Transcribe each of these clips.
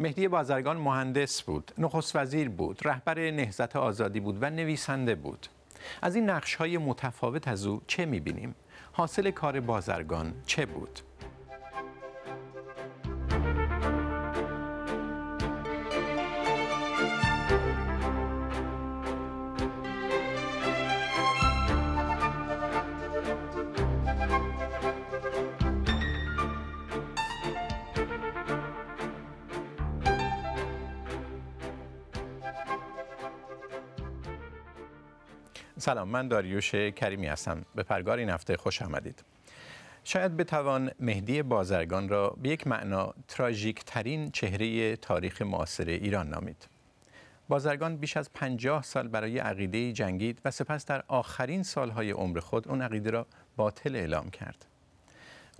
مهدی بازرگان مهندس بود، نخست وزیر بود، رهبر نهزت آزادی بود و نویسنده بود. از این نقش های متفاوت از او چه میبینیم؟ حاصل کار بازرگان چه بود؟ سلام من داریوش کریمی هستم به پرگار این هفته خوش آمدید شاید بتوان مهدی بازرگان را به یک معنا تراژیک ترین چهره تاریخ معاصر ایران نامید بازرگان بیش از پنجاه سال برای عقیده جنگید و سپس در آخرین سالهای عمر خود اون عقیده را باطل اعلام کرد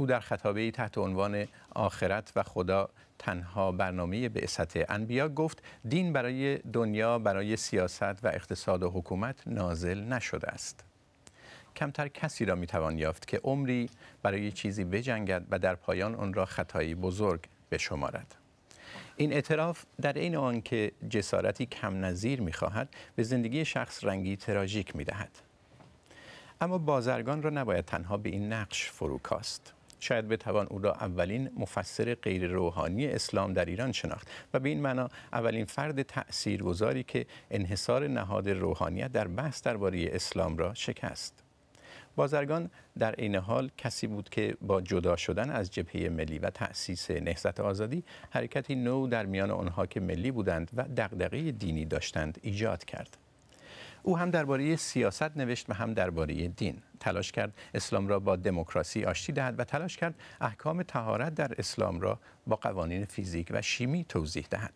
او در خطابه تحت عنوان آخرت و خدا تنها برنامه به انبیا گفت دین برای دنیا برای سیاست و اقتصاد و حکومت نازل نشده است کمتر کسی را میتوان یافت که عمری برای چیزی بجنگد و در پایان آن را خطایی بزرگ بشمارد این اعتراف در عین آنکه جسارتی کم نظیر میخواهد به زندگی شخص رنگی تراژیک میدهد اما بازرگان را نباید تنها به این نقش فروکاست شاید بتوان او را اولین مفسر غیر روحانی اسلام در ایران شناخت و به این معنا اولین فرد تاثیرگذاری که انحصار نهاد روحانیت در بحث درباره اسلام را شکست بازرگان در عین حال کسی بود که با جدا شدن از جبهه ملی و تأسیس نهضت آزادی حرکتی نو در میان آنها که ملی بودند و دغدغه دینی داشتند ایجاد کرد او هم درباره سیاست نوشت و هم درباره دین تلاش کرد اسلام را با دموکراسی آشتی دهد و تلاش کرد احکام تهارت در اسلام را با قوانین فیزیک و شیمی توضیح دهد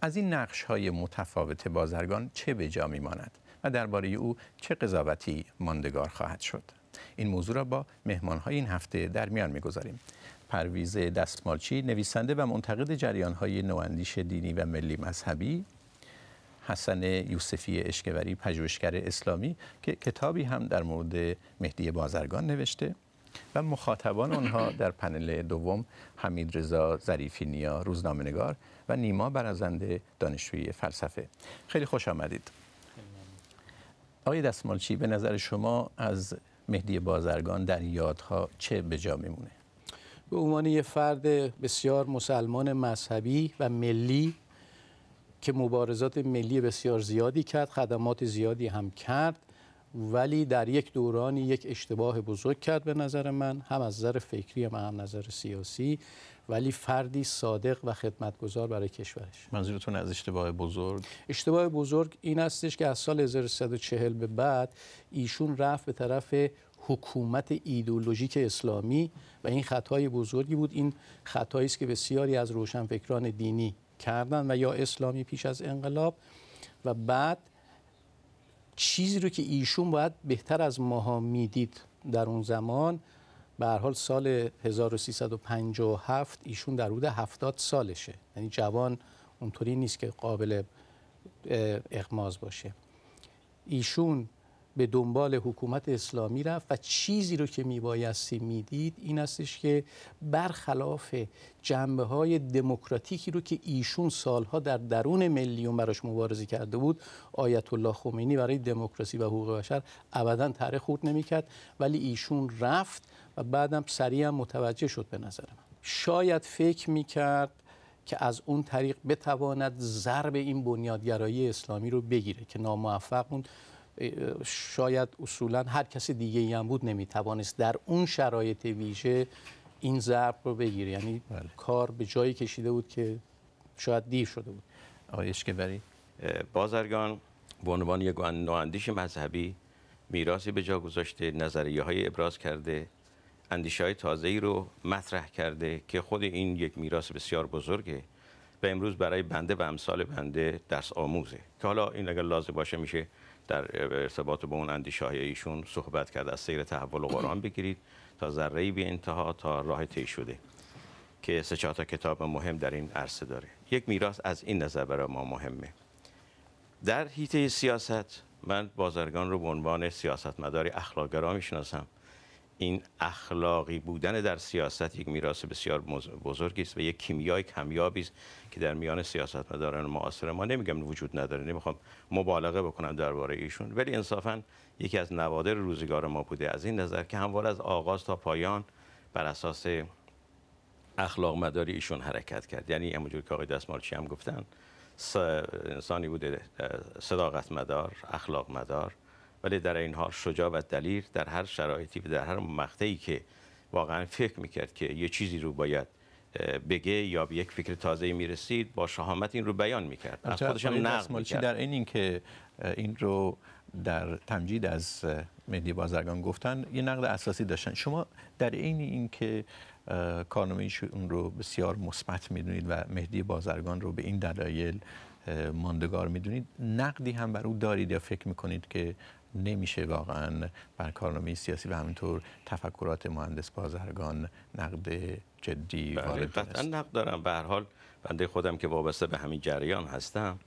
از این نقش های متفاوت بازرگان چه به جا ماند و درباره او چه قضاوتی ماندگار خواهد شد این موضوع را با مهمان های این هفته در میان میگذاریم پرویز دستمالچی نویسنده و منتقد جریان های نواندیش دینی و ملی مذهبی حسن یوسفی اشکوری پژوهشگر اسلامی که کتابی هم در مورد مهدی بازرگان نوشته و مخاطبان آنها در پنل دوم حمید رضا ظریفی نیا روزنامه‌نگار و نیما برازنده دانشجوی فلسفه خیلی خوش آمدید آقای دستمالچی به نظر شما از مهدی بازرگان در یادها چه به جا میمونه به عنوان یه فرد بسیار مسلمان مذهبی و ملی که مبارزات ملی بسیار زیادی کرد خدمات زیادی هم کرد ولی در یک دورانی یک اشتباه بزرگ کرد به نظر من هم از نظر فکری و هم نظر سیاسی ولی فردی صادق و خدمتگزار برای کشورش منظورتون از اشتباه بزرگ اشتباه بزرگ این استش که از سال 1340 به بعد ایشون رفت به طرف حکومت ایدولوژیک اسلامی و این خطای بزرگی بود این خطایی است که بسیاری از روشنفکران دینی کردن و یا اسلامی پیش از انقلاب و بعد چیزی رو که ایشون باید بهتر از ماها میدید در اون زمان به حال سال 1357 ایشون در حدود 70 سالشه یعنی جوان اونطوری نیست که قابل اقماز باشه ایشون به دنبال حکومت اسلامی رفت و چیزی رو که میبایستی میدید این استش که برخلاف جنبه های دموکراتیکی رو که ایشون سالها در درون ملیون براش مبارزه کرده بود آیت الله خمینی برای دموکراسی و حقوق بشر ابدا تره خورد نمیکرد ولی ایشون رفت و بعدم سریع متوجه شد به نظر من شاید فکر میکرد که از اون طریق بتواند ضرب این بنیادگرایی اسلامی رو بگیره که ناموفق بود شاید اصولا هر کسی دیگه ای هم بود نمیتوانست در اون شرایط ویژه این ضرب رو بگیری یعنی بله. کار به جایی کشیده بود که شاید دیر شده بود آقای اشکبری بازرگان به عنوان یک نواندیش مذهبی میراثی به جا گذاشته نظریه های ابراز کرده اندیشه های تازه ای رو مطرح کرده که خود این یک میراث بسیار بزرگه و امروز برای بنده و امثال بنده درس آموزه که حالا این اگر لازم باشه میشه در ارتباط با اون اندیشه ایشون صحبت کرد از سیر تحول و قرآن بگیرید تا ذره بی انتها تا راه طی شده که سه تا کتاب مهم در این عرصه داره یک میراث از این نظر برای ما مهمه در حیطه سیاست من بازرگان رو به عنوان سیاستمداری اخلاقگرا میشناسم این اخلاقی بودن در سیاست یک میراث بسیار بزرگی است و یک کیمیای کمیابی است که در میان سیاستمداران معاصر ما نمیگم وجود نداره نمیخوام مبالغه بکنم درباره ایشون ولی انصافا یکی از نوادر روزگار ما بوده از این نظر که همواره از آغاز تا پایان بر اساس اخلاق مداری ایشون حرکت کرد یعنی همونجور که آقای دستمارچی هم گفتن انسانی بوده صداقت مدار اخلاق مدار ولی در این حال شجاع و دلیر در هر شرایطی و در هر مقطعی که واقعا فکر میکرد که یه چیزی رو باید بگه یا به یک فکر تازه میرسید با شهامت این رو بیان میکرد از خودش هم نقد میکرد در این اینکه این رو در تمجید از مهدی بازرگان گفتن یه نقد اساسی داشتن شما در این اینکه کارنامه ایشون رو بسیار مثبت میدونید و مهدی بازرگان رو به این دلایل ماندگار میدونید نقدی هم بر او دارید یا فکر میکنید که نمیشه واقعا بر کارنامه سیاسی و همینطور تفکرات مهندس بازرگان نقد جدی بله قطعا نقد دارم به هر حال بنده خودم که وابسته به همین جریان هستم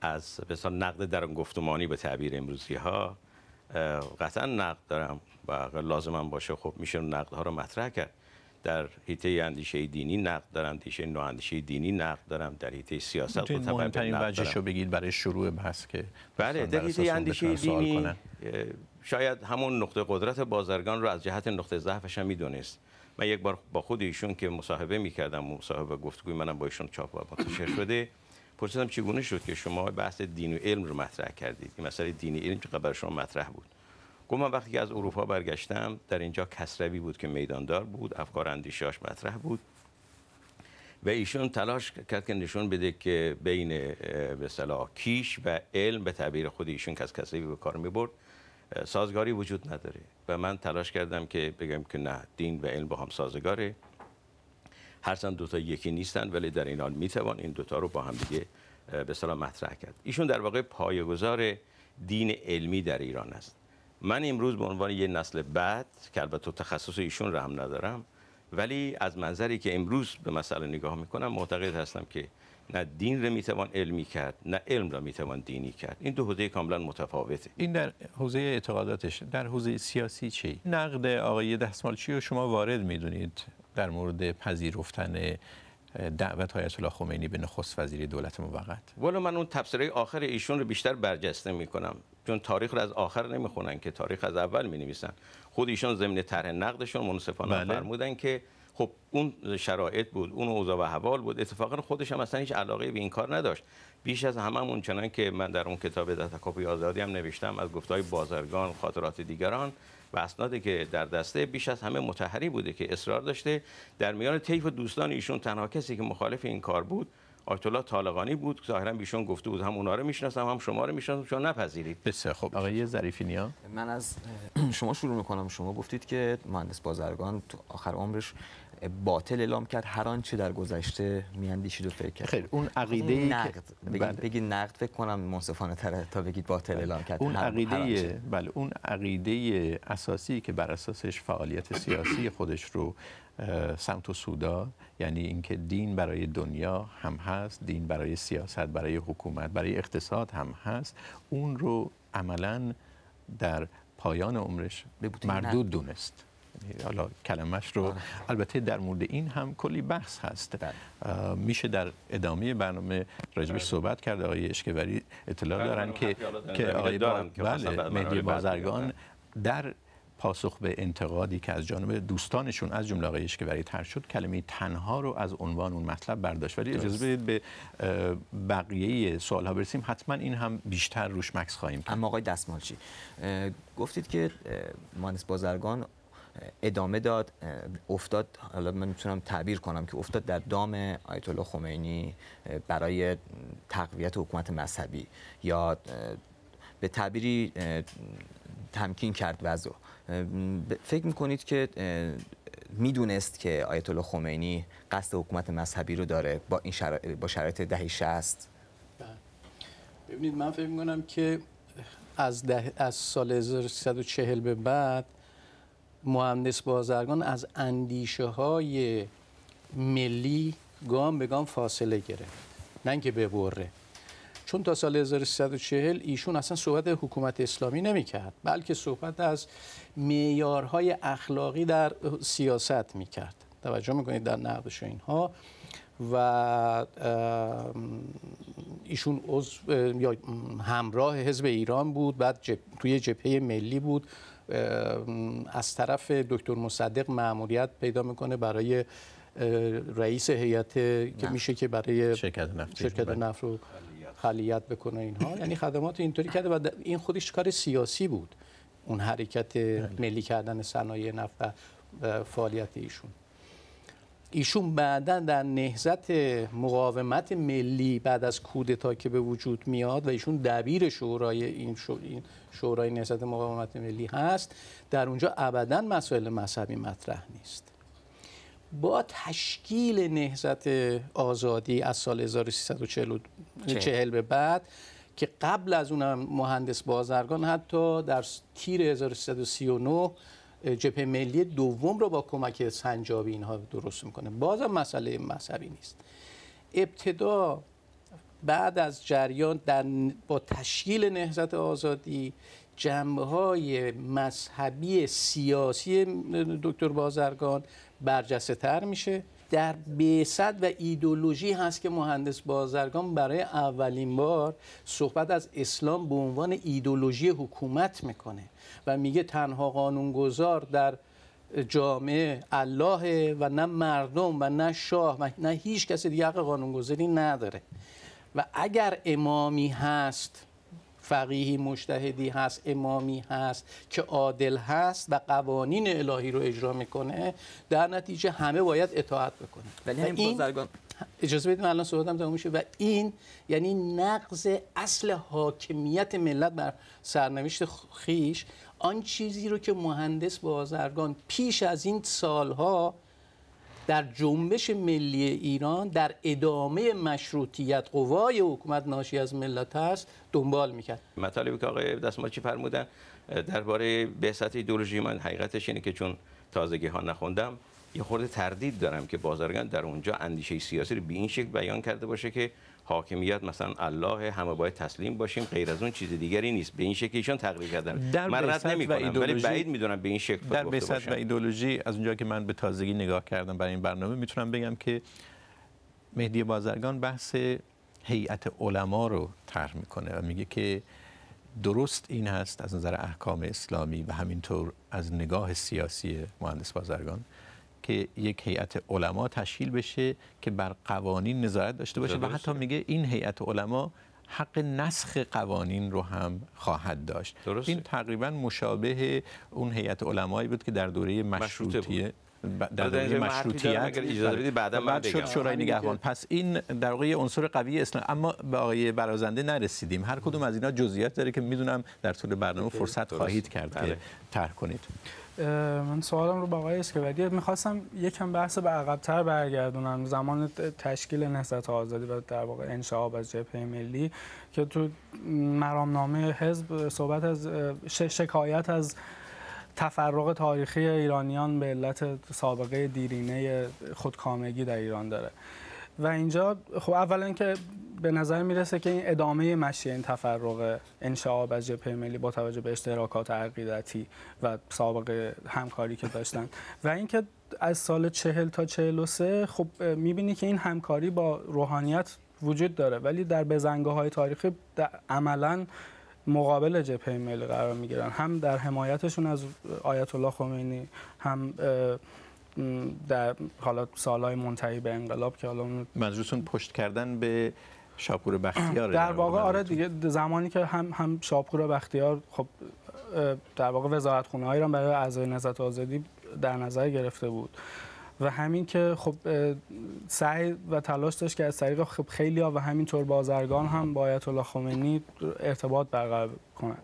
از به نقد در گفتمانی به تعبیر امروزی ها قطعا نقد دارم و لازمم باشه خب میشه ها رو مطرح کرد در حیطه اندیشه دینی نقد دارم در نو اندیشه دینی نقد دارم در حیطه سیاست مهمترین وجهشو بگید برای شروع بحث که بله در حیطه اندیشه دینی شاید همون نقطه قدرت بازرگان رو از جهت نقطه ضعفش هم میدونست من یک بار با خود ایشون که مصاحبه میکردم مصاحبه گفتگوی منم با ایشون چاپ و منتشر شده پرسیدم چگونه شد که شما بحث دین و علم رو مطرح کردید این مسئله دینی علم چقدر شما مطرح بود گفت من وقتی که از اروپا برگشتم در اینجا کسروی بود که میداندار بود افکار اندیشاش مطرح بود و ایشون تلاش کرد که نشون بده که بین به صلاح کیش و علم به تعبیر خود ایشون که از کسروی به کار میبرد سازگاری وجود نداره و من تلاش کردم که بگم که نه دین و علم با هم سازگاره هر دو تا یکی نیستن ولی در این حال میتوان این دوتا رو با هم دیگه به صلاح مطرح کرد ایشون در واقع پایه‌گذار دین علمی در ایران است من امروز به عنوان یه نسل بعد که البته تخصص ایشون رو هم ندارم ولی از منظری که امروز به مسئله نگاه میکنم معتقد هستم که نه دین را میتوان علمی کرد نه علم را میتوان دینی کرد این دو حوزه کاملا متفاوته این در حوزه اعتقاداتش در حوزه سیاسی چی نقد آقای چی رو شما وارد میدونید در مورد پذیرفتن دعوت های الله خمینی به نخست وزیری دولت موقت ولی من اون تبصره آخر ایشون رو بیشتر برجسته میکنم چون تاریخ رو از آخر نمیخونن که تاریخ از اول می نویسن خود ایشان ضمن طرح نقدشون منصفانه بله. فرمودن که خب اون شرایط بود اون اوضاع و حوال بود اتفاقا خودش هم اصلا هیچ علاقه به این کار نداشت بیش از هم چنان که من در اون کتاب در آزادی هم نوشتم از گفتهای بازرگان خاطرات دیگران و اسنادی که در دسته بیش از همه متحری بوده که اصرار داشته در میان طیف دوستان ایشون تنها کسی که مخالف این کار بود آیت الله طالقانی بود ظاهرا بیشون گفته بود هم اونا رو میشناسم هم شما رو میشناسم شما نپذیرید بسیار خوب آقای ظریفی من از شما شروع میکنم شما گفتید که مهندس بازرگان تو آخر عمرش باطل اعلام کرد هر آنچه در گذشته میاندیشید و فکر کرد خیر اون عقیده اون نقد بگید بله. نقد فکر کنم منصفانه تره تا بگید باطل بله. اعلام کرد اون عقیده بله اون عقیده اساسی که بر اساسش فعالیت سیاسی خودش رو سمت و سودا یعنی اینکه دین برای دنیا هم هست دین برای سیاست برای حکومت برای اقتصاد هم هست اون رو عملا در پایان عمرش مردود دونست حالا کلمش رو آره. البته در مورد این هم کلی بحث هست بله. میشه در ادامه برنامه راجبش آره. صحبت کرد آقای اشکوری اطلاع دارن که که آقای بله مهدی بازرگان در پاسخ به انتقادی که از جانب دوستانشون از جمله آقای اشکوری تر شد کلمه تنها رو از عنوان اون مطلب برداشت ولی اجازه بدید به بقیه سوال ها برسیم حتما این هم بیشتر روش مکس خواهیم کرد اما آقای دستمالچی گفتید که مانس بازرگان ادامه داد افتاد حالا من میتونم تعبیر کنم که افتاد در دام آیت الله خمینی برای تقویت حکومت مذهبی یا به تعبیری تمکین کرد وضع فکر میکنید که میدونست که آیت الله خمینی قصد حکومت مذهبی رو داره با این شرایط با شرایط دهه 60 بله. ببینید من فکر میکنم که از, از سال 1340 به بعد مهندس بازرگان از اندیشه های ملی گام به گام فاصله گرفت نه اینکه ببره چون تا سال 1340 ایشون اصلا صحبت حکومت اسلامی نمیکرد بلکه صحبت از میارهای اخلاقی در سیاست میکرد توجه میکنید در نقدش اینها و ایشون عضو همراه حزب ایران بود بعد توی جبهه ملی بود از طرف دکتر مصدق مأموریت پیدا میکنه برای رئیس هیئت که میشه که برای شرکت بله. نفت, شرکت نفت رو خلیت بکنه اینها یعنی خدمات اینطوری کرده و این خودش کار سیاسی بود اون حرکت بله. ملی کردن صنایع نفت و فعالیت ایشون ایشون بعدا در نهزت مقاومت ملی بعد از کودتا که به وجود میاد و ایشون دبیر شورای این, شورای نهزت مقاومت ملی هست در اونجا ابدا مسائل مذهبی مطرح نیست با تشکیل نهزت آزادی از سال 1340 به بعد که قبل از اونم مهندس بازرگان حتی در تیر 1339 جبهه ملی دوم رو با کمک سنجابی اینها درست میکنه بازم مسئله مذهبی نیست ابتدا بعد از جریان در با تشکیل نهضت آزادی جنبه های مذهبی سیاسی دکتر بازرگان برجسته تر میشه در بیصد و ایدولوژی هست که مهندس بازرگان برای اولین بار صحبت از اسلام به عنوان ایدولوژی حکومت میکنه و میگه تنها قانونگذار در جامعه الله و نه مردم و نه شاه و نه هیچ کسی دیگه حق قانونگذاری نداره و اگر امامی هست فقیهی مشتهدی هست امامی هست که عادل هست و قوانین الهی رو اجرا میکنه در نتیجه همه باید اطاعت بکنه ولی این بزرگان... اجازه بدیم الان صحبتم تموم میشه و این یعنی نقض اصل حاکمیت ملت بر سرنوشت خیش آن چیزی رو که مهندس بازرگان پیش از این سالها در جنبش ملی ایران در ادامه مشروطیت قوای حکومت ناشی از ملت است دنبال میکرد مطالبی که آقای چی فرمودن درباره بحثت ایدولوژی من حقیقتش اینه که چون تازگی ها نخوندم یه خورده تردید دارم که بازرگان در اونجا اندیشه سیاسی رو به این شکل بیان کرده باشه که حاکمیت مثلا الله همه باید تسلیم باشیم غیر از اون چیز دیگری نیست به این شکل ایشان تقریر کردن من رد کنم ولی بعید میدونم به این شکل در بسد و ایدولوژی. از اونجا که من به تازگی نگاه کردم برای این برنامه میتونم بگم که مهدی بازرگان بحث هیئت علما رو طرح میکنه و میگه که درست این هست از نظر احکام اسلامی و همینطور از نگاه سیاسی مهندس بازرگان که یک هیئت علما تشکیل بشه که بر قوانین نظارت داشته باشه و حتی میگه این هیئت علما حق نسخ قوانین رو هم خواهد داشت درسته. این تقریبا مشابه اون هیئت علمایی بود که در دوره مشروطیه در دوره مشروطیت اجازه بعد. بعد شد شورای نگهبان پس این در واقع عنصر قوی اسلام اما به آقای برازنده نرسیدیم هر کدوم از اینا جزئیات داره که میدونم در طول برنامه فرصت خواهید کرد که بله. طرح کنید من سوالم رو به آقای اسکبدی میخواستم یکم بحث به عقبتر برگردونم زمان تشکیل نهضت آزادی و در واقع انشعاب از جبهه ملی که تو مرامنامه حزب صحبت از شکایت از تفرق تاریخی ایرانیان به علت سابقه دیرینه خودکامگی در ایران داره و اینجا خب اولا که به نظر میرسه که این ادامه مشی این تفرق انشعاب از جبهه ملی با توجه به اشتراکات عقیدتی و سابقه همکاری که داشتن و اینکه از سال چهل تا چهل و سه خب میبینی که این همکاری با روحانیت وجود داره ولی در بزنگاه های تاریخی عملا مقابل جبهه ملی قرار میگیرن هم در حمایتشون از آیت الله خمینی هم در حالا سالهای منتهی به انقلاب که حالا منظورتون پشت کردن به شاپور بختیار در واقع آره دیگه زمانی که هم هم شاپور بختیار خب در واقع وزارت خونه ایران برای اعضای نهضت آزادی در نظر گرفته بود و همین که خب سعی و تلاش داشت که از طریق خب خیلی ها و همینطور بازرگان هم با آیت الله خمینی ارتباط برقرار کنند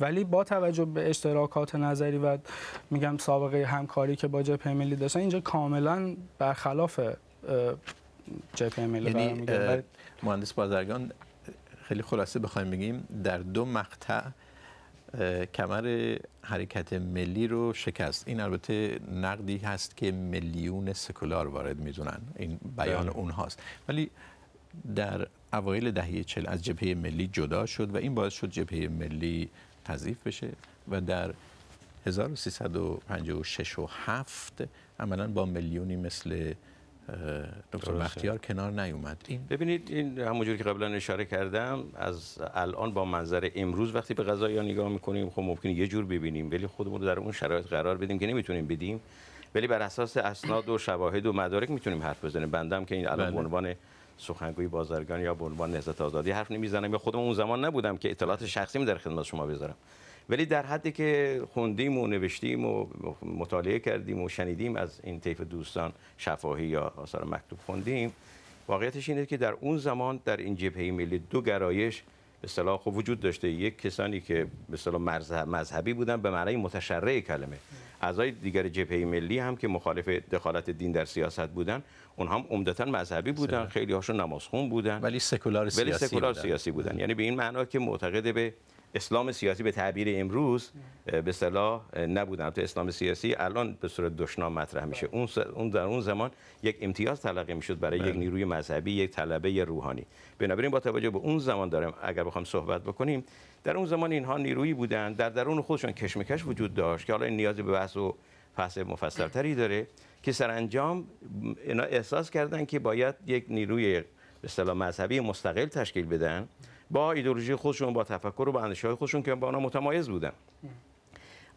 ولی با توجه به اشتراکات نظری و میگم سابقه همکاری که با جبهه ملی داشتن اینجا کاملا برخلاف جبهه ملی یعنی مهندس بازرگان خیلی خلاصه بخوایم بگیم در دو مقطع کمر حرکت ملی رو شکست این البته نقدی هست که میلیون سکولار وارد میدونن این بیان بله. اونهاست ولی در اوایل دهه چل از جبهه ملی جدا شد و این باعث شد جبهه ملی تضعیف بشه و در 1356 و 7 عملا با میلیونی مثل دکتر بختیار کنار نیومد ببینید این همونجور که قبلا اشاره کردم از الان با منظر امروز وقتی به غذایا نگاه میکنیم خب ممکن یه جور ببینیم ولی خودمون رو در اون شرایط قرار بدیم که نمیتونیم بدیم ولی بر اساس اسناد و شواهد و مدارک میتونیم حرف بزنیم بندم که این الان به بله. عنوان سخنگوی بازرگان یا به عنوان نهضت آزادی حرف نمیزنم یا خودم اون زمان نبودم که اطلاعات شخصی در خدمت شما بذارم ولی در حدی که خوندیم و نوشتیم و مطالعه کردیم و شنیدیم از این طیف دوستان شفاهی یا آثار مکتوب خوندیم واقعیتش اینه که در اون زمان در این جبهه ملی دو گرایش به اصطلاح خب وجود داشته یک کسانی که به اصطلاح مذهبی بودن به معنای متشرع کلمه اعضای دیگر جبهه ملی هم که مخالف دخالت دین در سیاست بودن اونها هم عمدتا مذهبی بودن خیلی هاشون نمازخون بودن ولی سکولار سیاسی, ولی سیاسی بودن یعنی به این معنا که معتقد به اسلام سیاسی به تعبیر امروز به صلاح نبودن تو اسلام سیاسی الان به صورت دشنام مطرح میشه بله. اون در اون زمان یک امتیاز تلقی میشد برای یک بله. نیروی مذهبی یک طلبه روحانی بنابراین با توجه به اون زمان دارم اگر بخوام صحبت بکنیم در اون زمان اینها نیروی بودند در درون خودشون کشمکش وجود داشت که حالا این نیاز به بحث و مفصل مفصلتری داره که سرانجام اینا احساس کردن که باید یک نیروی به مذهبی مستقل تشکیل بدن با ایدئولوژی خودشون با تفکر و با اندیشه خودشون که با آنها متمایز بودن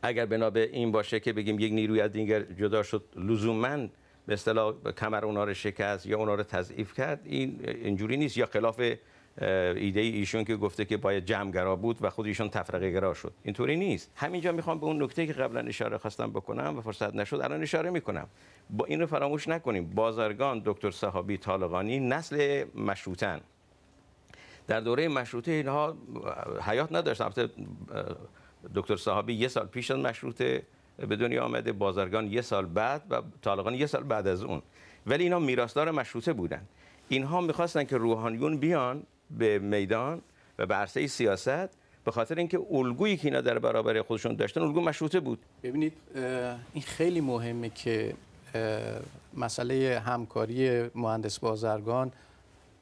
اگر بنا به این باشه که بگیم یک نیروی از دیگر جدا شد لزوما به اصطلاح کمر اونا رو شکست یا اونا رو تضعیف کرد این اینجوری نیست یا خلاف ایده ایشون که گفته که باید جمعگرا بود و خود ایشون تفرقه گرا شد اینطوری نیست همینجا میخوام به اون نکته که قبلا اشاره خواستم بکنم و فرصت نشد الان اشاره میکنم با این رو فراموش نکنیم بازرگان دکتر صحابی طالقانی نسل مشروطن در دوره مشروطه اینها حیات نداشت البته دکتر صاحبی یه سال پیش از مشروطه به دنیا آمده بازرگان یه سال بعد و طالقان یه سال بعد از اون ولی اینا میراثدار مشروطه بودن اینها میخواستن که روحانیون بیان به میدان و به عرصه سیاست به خاطر اینکه الگویی که اینا در برابر خودشون داشتن الگو مشروطه بود ببینید این خیلی مهمه که مسئله همکاری مهندس بازرگان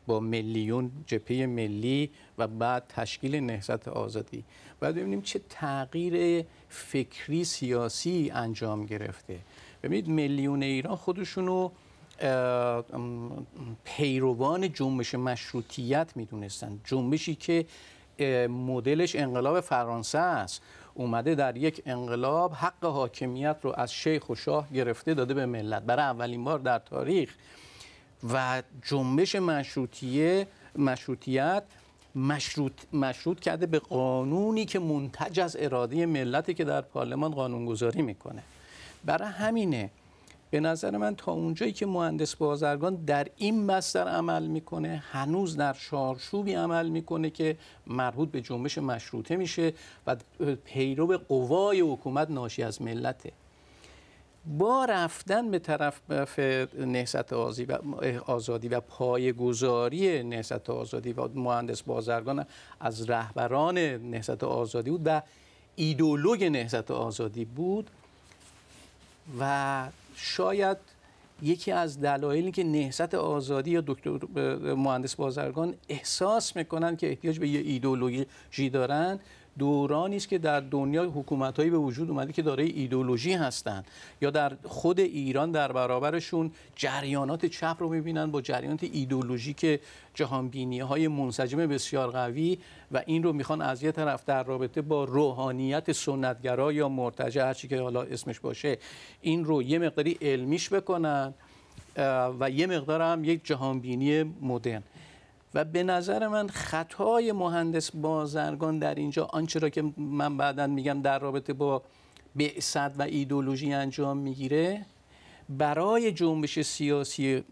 با ملیون جپه ملی و بعد تشکیل نهضت آزادی بعد ببینیم چه تغییر فکری سیاسی انجام گرفته ببینید میلیون ایران خودشونو پیروان جنبش مشروطیت میدونستن جنبشی که مدلش انقلاب فرانسه است اومده در یک انقلاب حق حاکمیت رو از شیخ و شاه گرفته داده به ملت برای اولین بار در تاریخ و جنبش مشروطیه مشروطیت مشروط, مشروط کرده به قانونی که منتج از اراده ملتی که در پارلمان قانونگذاری میکنه برای همینه به نظر من تا اونجایی که مهندس بازرگان در این بستر عمل میکنه هنوز در شارشوبی عمل میکنه که مربوط به جنبش مشروطه میشه و پیرو قوای حکومت ناشی از ملته با رفتن به طرف نهضت آزادی و گذاری نهست آزادی و مهندس بازرگان از رهبران نهست آزادی بود و ایدولوگ نهست آزادی بود و شاید یکی از دلایلی که نهست آزادی یا دکتر مهندس بازرگان احساس میکنند که احتیاج به یک ایدولوژی دارند دورانی است که در دنیا حکومت‌هایی به وجود اومده که دارای ایدولوژی هستند یا در خود ایران در برابرشون جریانات چپ رو می‌بینن با جریانات ایدولوژیک که های منسجم بسیار قوی و این رو میخوان از یه طرف در رابطه با روحانیت سنتگرا یا مرتجع هرچی که حالا اسمش باشه این رو یه مقداری علمیش بکنن و یه مقدار هم یک جهانبینی مدرن و به نظر من خطای مهندس بازرگان در اینجا آنچه را که من بعدا میگم در رابطه با بعثت و ایدولوژی انجام میگیره برای جنبش سیاسی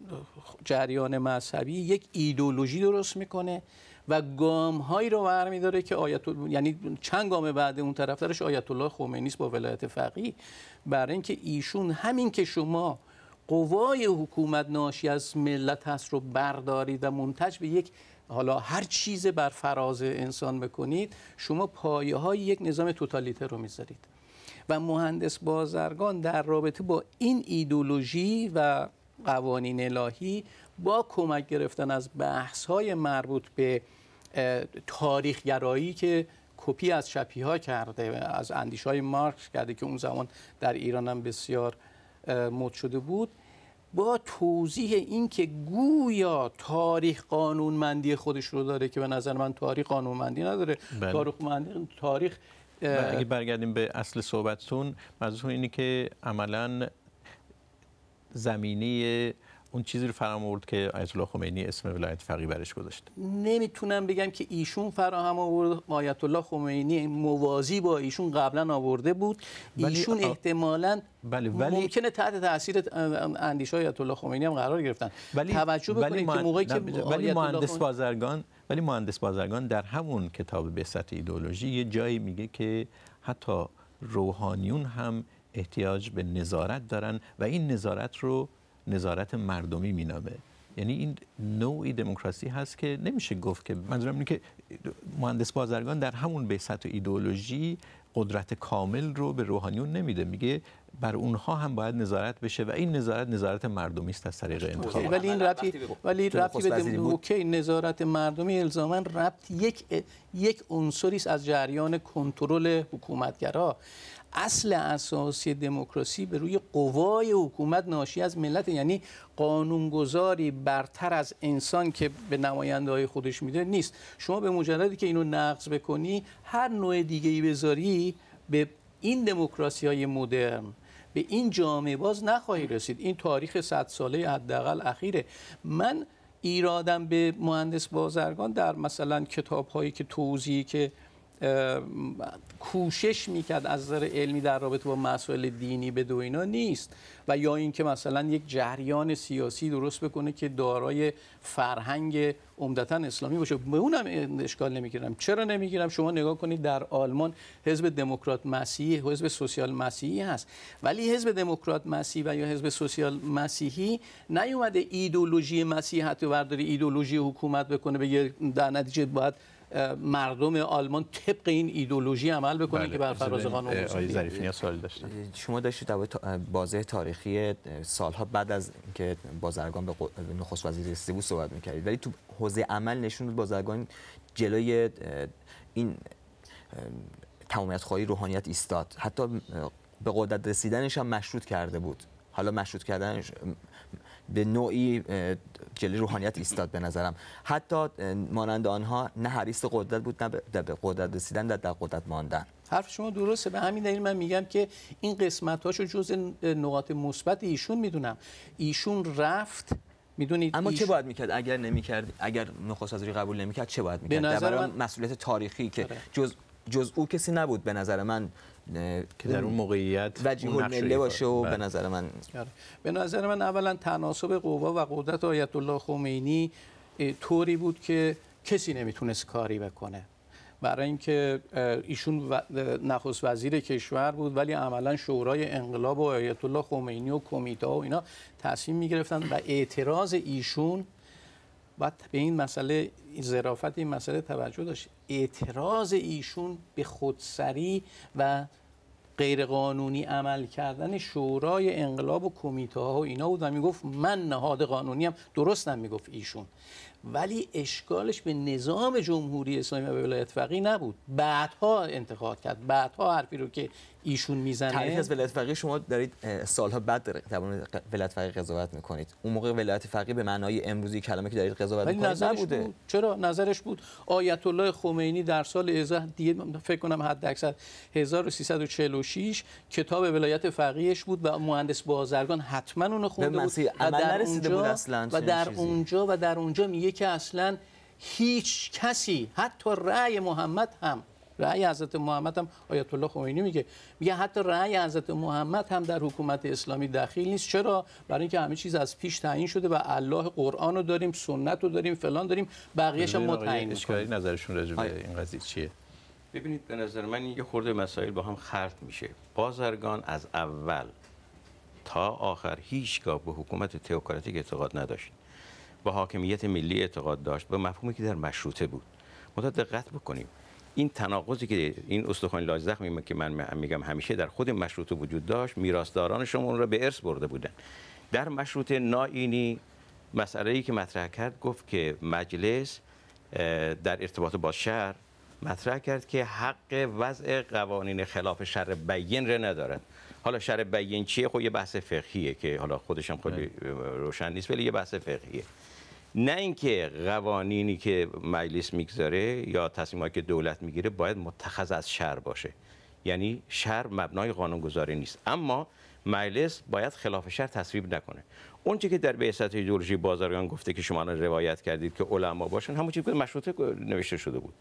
جریان مذهبی یک ایدولوژی درست میکنه و گام هایی رو برمیداره که آیت یعنی چند گام بعد اون طرفدارش آیت الله خمینی با ولایت فقیه برای اینکه ایشون همین که شما قوای حکومت ناشی از ملت هست رو بردارید و منتج به یک حالا هر چیز بر فراز انسان بکنید شما پایه های یک نظام توتالیته رو میذارید و مهندس بازرگان در رابطه با این ایدولوژی و قوانین الهی با کمک گرفتن از بحث های مربوط به تاریخ گرایی که کپی از ها کرده از اندیش های مارکس کرده که اون زمان در ایران هم بسیار مد شده بود با توضیح اینکه گویا تاریخ قانونمندی خودش رو داره که به نظر من تاریخ قانونمندی نداره بله. تاریخ تاریخ بله، اگه برگردیم به اصل صحبتتون موضوع اینه که عملا زمینه اون چیزی رو فراهم آورد که آیت الله خمینی اسم ولایت فقیه برش گذاشت نمیتونم بگم که ایشون فراهم آورد آیت الله خمینی موازی با ایشون قبلا آورده بود ایشون احتمالا احتمالاً بله ولی ممکنه تحت تاثیر اندیشه آیت الله خمینی هم قرار گرفتن ولی توجه بکنید که موقعی که ولی مهندس بازرگان ولی مهندس بازرگان در همون کتاب بسط ایدئولوژی یه جایی میگه که حتی روحانیون هم احتیاج به نظارت دارن و این نظارت رو نظارت مردمی مینامه یعنی این نوعی دموکراسی هست که نمیشه گفت که منظورم اینه که مهندس بازرگان در همون بیست و ایدئولوژی قدرت کامل رو به روحانیون نمیده میگه بر اونها هم باید نظارت بشه و این نظارت نظارت مردمی است از طریق انتخاب ولی این ربطی ولی به اوکی نظارت مردمی الزاما ربط یک یک از جریان کنترل حکومتگرا اصل اساسی دموکراسی به روی قوای حکومت ناشی از ملت یعنی قانونگذاری برتر از انسان که به نماینده های خودش میده نیست شما به مجردی که اینو نقض بکنی هر نوع دیگه ای بذاری به این دموکراسی های مدرن به این جامعه باز نخواهی رسید این تاریخ صد ساله حداقل اخیره من ایرادم به مهندس بازرگان در مثلا کتاب هایی که توضیحی که کوشش میکرد از نظر علمی در رابطه با مسائل دینی به دو اینا نیست و یا اینکه مثلا یک جریان سیاسی درست بکنه که دارای فرهنگ عمدتا اسلامی باشه به اونم اشکال نمیگیرم چرا نمیگیرم شما نگاه کنید در آلمان حزب دموکرات مسیحی حزب سوسیال مسیحی هست ولی حزب دموکرات مسیحی و یا حزب سوسیال مسیحی نیومده ایدولوژی مسیحیت رو وارد ایدولوژی حکومت بکنه بگه در نتیجه باید مردم آلمان طبق این ایدولوژی عمل بکنه بله. که بر فراز بله. قانون آقای سوال داشتن شما داشتید در بازه تاریخی سالها بعد از اینکه بازرگان به نخست وزیر سیبو صحبت میکردید ولی تو حوزه عمل نشون داد بازرگان جلوی این تمامیت خواهی روحانیت ایستاد حتی به قدرت رسیدنش هم مشروط کرده بود حالا مشروط کردنش به نوعی جلی روحانیت ایستاد به نظرم حتی مانند آنها نه حریص قدرت بود نه به قدرت رسیدن نه در قدرت ماندن حرف شما درسته به همین دلیل من میگم که این قسمت هاشو جز نقاط مثبت ایشون میدونم ایشون رفت میدونید اما چه باید میکرد اگر نمیکرد اگر نخست قبول نمیکرد چه باید میکرد به نظر من... مسئولیت تاریخی که آره. جز جز او کسی نبود به نظر من که در اون موقعیت وجیه باشه و به بله. نظر من آره. به نظر من اولا تناسب قوا و قدرت آیت الله خمینی طوری بود که کسی نمیتونست کاری بکنه برای اینکه ایشون نخست وزیر کشور بود ولی عملا شورای انقلاب و آیت الله خمینی و کمیته و اینا تصمیم میگرفتن و اعتراض ایشون باید به این مسئله زرافت این مسئله توجه داشت اعتراض ایشون به خودسری و غیرقانونی عمل کردن شورای انقلاب و کمیته ها و اینا بود و میگفت من نهاد قانونی هم درست هم میگفت ایشون ولی اشکالش به نظام جمهوری اسلامی و ولایت فقیه نبود بعدها انتخاب کرد بعدها حرفی رو که ایشون میزنه تعریف از ولایت فقیه شما دارید سالها بعد در ولایت فقیه قضاوت میکنید اون موقع ولایت فقیه به معنای امروزی کلمه که دارید قضاوت میکنید نبوده بود. چرا نظرش بود آیت الله خمینی در سال 18 دیگه فکر کنم حد اکثر 1346 کتاب ولایت فقیهش بود و مهندس بازرگان حتما اونو خونده بود و در اونجا و در اونجا میگه که اصلا هیچ کسی حتی رأی محمد هم رأی حضرت محمد هم آیت الله خمینی میگه میگه حتی رأی حضرت محمد هم در حکومت اسلامی دخیل نیست چرا برای اینکه همه چیز از پیش تعیین شده و الله قرآن رو داریم سنت رو داریم فلان داریم بقیه‌ش هم شده نظرشون راجع این قضیه چیه ببینید به نظر من یه خورده مسائل با هم خرد میشه بازرگان از اول تا آخر هیچگاه به حکومت تئوکراتیک اعتقاد نداشت به حاکمیت ملی اعتقاد داشت به مفهومی که در مشروطه بود ما دقت بکنیم این تناقضی که این استخوان لاج زخمی که من میگم همیشه در خود مشروطه وجود داشت میراثداران شما اون را به ارث برده بودن در مشروطه ناینی مسئله ای که مطرح کرد گفت که مجلس در ارتباط با شهر مطرح کرد که حق وضع قوانین خلاف شر بیین را ندارد حالا شر بیین چیه خب یه بحث فقهیه که حالا خودشم خیلی بله. روشن نیست ولی یه بحث فقهیه نه اینکه قوانینی که مجلس میگذاره یا تصمیمایی که دولت میگیره باید متخذ از شر باشه یعنی شر مبنای قانونگذاری نیست اما مجلس باید خلاف شر تصویب نکنه اون که در بعثت ایدئولوژی بازرگان گفته که شما روایت کردید که علما باشن همون چیزی که مشروطه نوشته شده بود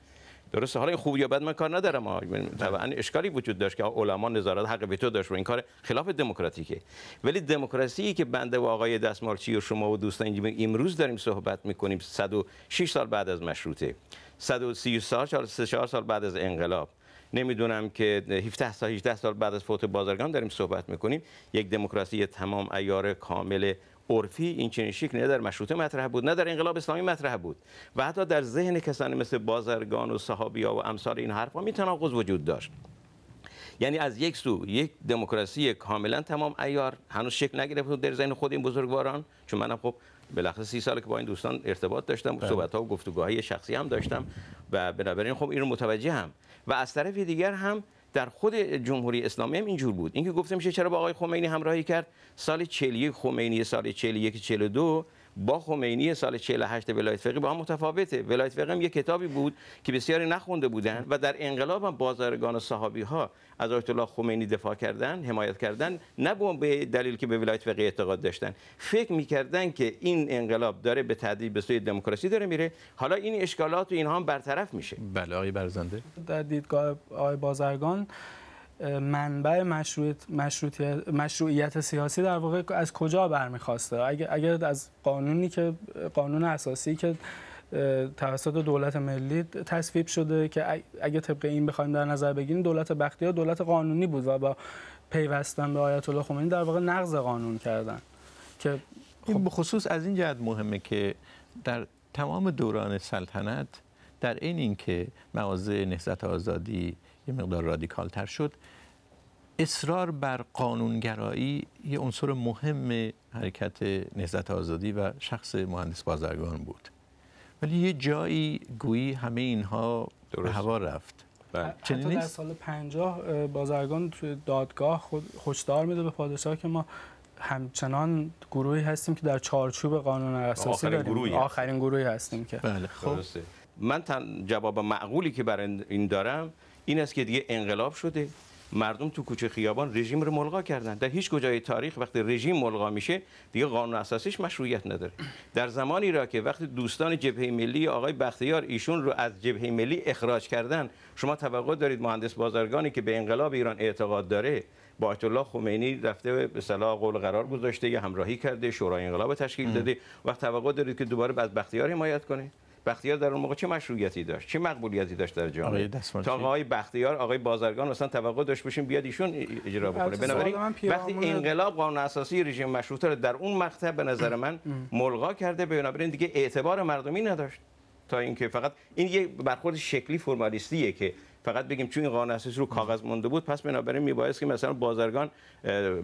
درسته حالا خوب یا بد من کار ندارم طبعا اشکالی وجود داشت که علما نظارت حق به تو داشت و این کار خلاف دموکراتیکه ولی دموکراسی که بنده و آقای دستمارچی و شما و دوستان امروز داریم صحبت میکنیم 106 سال بعد از مشروطه 130 سال 44 سال بعد از انقلاب نمیدونم که 17 سال 18 سال بعد از فوت بازرگان داریم صحبت میکنیم یک دموکراسی تمام ایار کامل عرفی این چنین شکل نه در مشروطه مطرح بود نه در انقلاب اسلامی مطرح بود و حتی در ذهن کسانی مثل بازرگان و صحابیا و امثال این حرفها می تناقض وجود داشت یعنی از یک سو یک دموکراسی کاملا تمام ایار هنوز شکل نگرفت در ذهن خود این بزرگواران چون منم خب بالاخره سی سال که با این دوستان ارتباط داشتم بله. صحبت ها و گفتگوهای شخصی هم داشتم و بنابراین خب این رو متوجه هم و از طرف دیگر هم در خود جمهوری اسلامی هم اینجور بود اینکه گفته میشه چرا با آقای خمینی همراهی کرد سال 41 خمینی سال 41 42 با خمینی سال 48 ولایت فقیه با هم متفاوته ولایت فقیه هم یه کتابی بود که بسیاری نخونده بودن و در انقلاب هم بازرگان و صحابی ها از آیت الله خمینی دفاع کردن حمایت کردن نه به دلیل که به ولایت فقیه اعتقاد داشتن فکر میکردن که این انقلاب داره به تدریج به سوی دموکراسی داره میره حالا این اشکالات و اینها هم برطرف میشه بله آقای برزنده در دیدگاه آقای بازرگان منبع مشروعیت, مشروعیت, سیاسی در واقع از کجا برمیخواسته اگر, اگر از قانونی که قانون اساسی که توسط دولت ملی تصویب شده که اگر طبق این بخوایم در نظر بگیریم دولت بختیار دولت قانونی بود و با پیوستن به آیت الله خمینی در واقع نقض قانون کردن که خب خصوص از این جهت مهمه که در تمام دوران سلطنت در این اینکه مواضع نهضت آزادی یه مقدار رادیکال تر شد اصرار بر قانونگرایی یه عنصر مهم حرکت نهضت آزادی و شخص مهندس بازرگان بود ولی یه جایی گویی همه اینها به هوا رفت حتی در سال 50 بازرگان توی دادگاه خود خوشدار میده به پادشاه که ما همچنان گروهی هستیم که در چارچوب قانون اساسی آخرین گروهی آخرین گروهی هستیم که بله خب درسته. من جواب معقولی که برای این دارم این است که دیگه انقلاب شده مردم تو کوچه خیابان رژیم رو ملغا کردن در هیچ کجای تاریخ وقتی رژیم ملغا میشه دیگه قانون اساسیش مشروعیت نداره در زمانی را که وقتی دوستان جبهه ملی آقای بختیار ایشون رو از جبهه ملی اخراج کردن شما توقع دارید مهندس بازرگانی که به انقلاب ایران اعتقاد داره با الله خمینی رفته به صلاح قول قرار گذاشته یا همراهی کرده شورای انقلاب تشکیل داده وقت توقع دارید که دوباره بعد بختیار حمایت کنه بختیار در اون موقع چه مشروعیتی داشت چه مقبولیتی داشت در جامعه تا آقای بختیار آقای بازرگان اصلا توقع داشت باشیم بیاد ایشون اجرا بکنه بنابراین وقتی انقلاب قانون اساسی رژیم مشروطه رو در اون مقطع به نظر من ملغا کرده بنابراین دیگه اعتبار مردمی نداشت تا اینکه فقط این یه برخورد شکلی فرمالیستیه که فقط بگیم چون این قانون اساسی رو کاغذ مونده بود پس بنابراین میبایست که مثلا بازرگان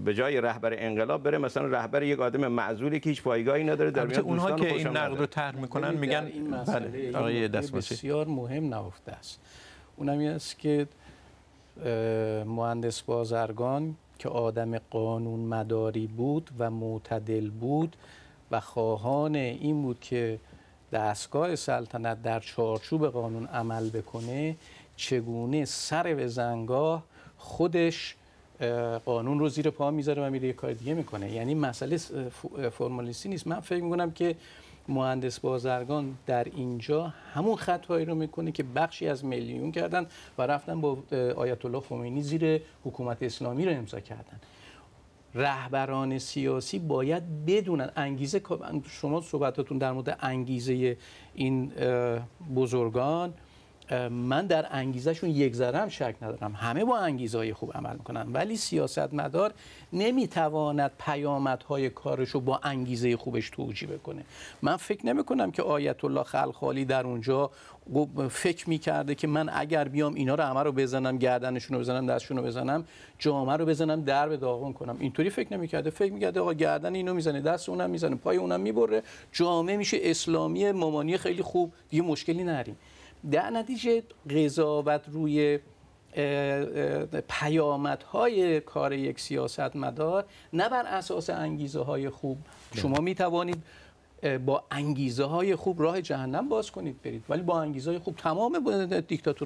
به جای رهبر انقلاب بره مثلا رهبر یک آدم معزولی که هیچ پایگاهی نداره در میان اونها که این نقد رو طرح میکنن میگن این بله، بسیار مهم نافته است اونم این است که مهندس بازرگان که آدم قانون مداری بود و معتدل بود و خواهان این بود که دستگاه سلطنت در چارچوب قانون عمل بکنه چگونه سر به زنگاه خودش قانون رو زیر پا میذاره و میره یه کار دیگه میکنه یعنی مسئله فرمالیستی نیست من فکر میکنم که مهندس بازرگان در اینجا همون خطایی رو میکنه که بخشی از میلیون کردن و رفتن با آیت الله خمینی زیر حکومت اسلامی رو امضا کردن رهبران سیاسی باید بدونن انگیزه شما صحبتاتون در مورد انگیزه این بزرگان من در انگیزشون یک ذره هم شک ندارم همه با انگیزه های خوب عمل میکنن ولی سیاستمدار نمیتواند های کارش رو با انگیزه خوبش توجیه بکنه من فکر نمیکنم که آیت الله خلخالی در اونجا فکر میکرده که من اگر بیام اینا رو همه رو بزنم گردنشون رو بزنم دستشون رو بزنم جامعه رو بزنم در به داغون کنم اینطوری فکر نمیکرده فکر میکرده آقا گردن اینو میزنه دست اونم میزنه پای اونم میبره جامعه میشه اسلامی ممانی خیلی خوب دیگه مشکلی نریم در نتیجه قضاوت روی های کار یک سیاستمدار نه بر اساس انگیزه های خوب شما می توانید با انگیزه های خوب راه جهنم باز کنید برید ولی با انگیزه های خوب تمام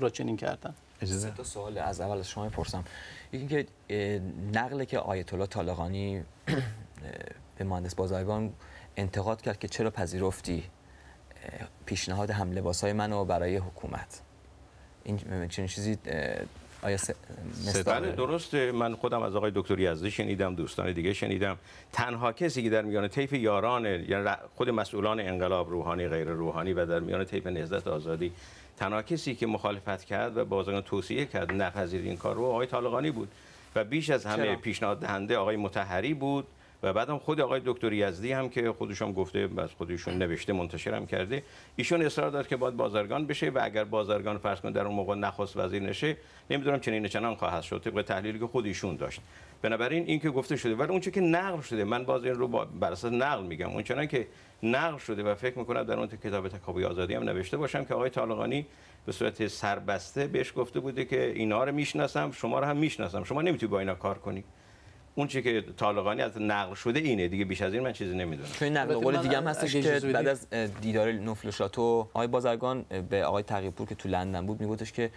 را چنین کردن اجازه تا سوال از اول از شما پرسم یکی اینکه نقل که آیت الله طالقانی به مهندس بازرگان انتقاد کرد که چرا پذیرفتی پیشنهاد هم لباس های منو برای حکومت این چنین چیزی آیا بله درسته من خودم از آقای دکتر یزدی شنیدم دوستان دیگه شنیدم تنها کسی که در میان طیف یاران یعنی خود مسئولان انقلاب روحانی غیر روحانی و در میان طیف نهضت آزادی تنها کسی که مخالفت کرد و بازگان توصیه کرد نپذیر این کار رو آقای طالقانی بود و بیش از همه پیشنهاد دهنده آقای متحری بود و بعدم خود آقای دکتر یزدی هم که خودشون گفته از خودشون نوشته منتشرم کرده ایشون اصرار داشت که باید بازرگان بشه و اگر بازرگان فرض کن در اون موقع نخست وزیر نشه نمیدونم چنین چنان خواهد شد طبق تحلیلی که خود ایشون داشت بنابراین این که گفته شده ولی اونچه که نقل شده من باز این رو بر اساس نقل میگم چنان که نقل شده و فکر میکنم در اون کتاب تکاوی آزادی هم نوشته باشم که آقای طالقانی به صورت سربسته بهش گفته بوده که اینا رو میشناسم شما رو هم میشناسم شما نمیتونی با اینا کار کنی اون که طالقانی از نقل شده اینه دیگه بیش از این من چیزی نمیدونم چون نقل قول دیگه هم هستش که بعد از دیدار نفل شاتو آقای بازرگان به آقای پور که تو لندن بود میگوتش که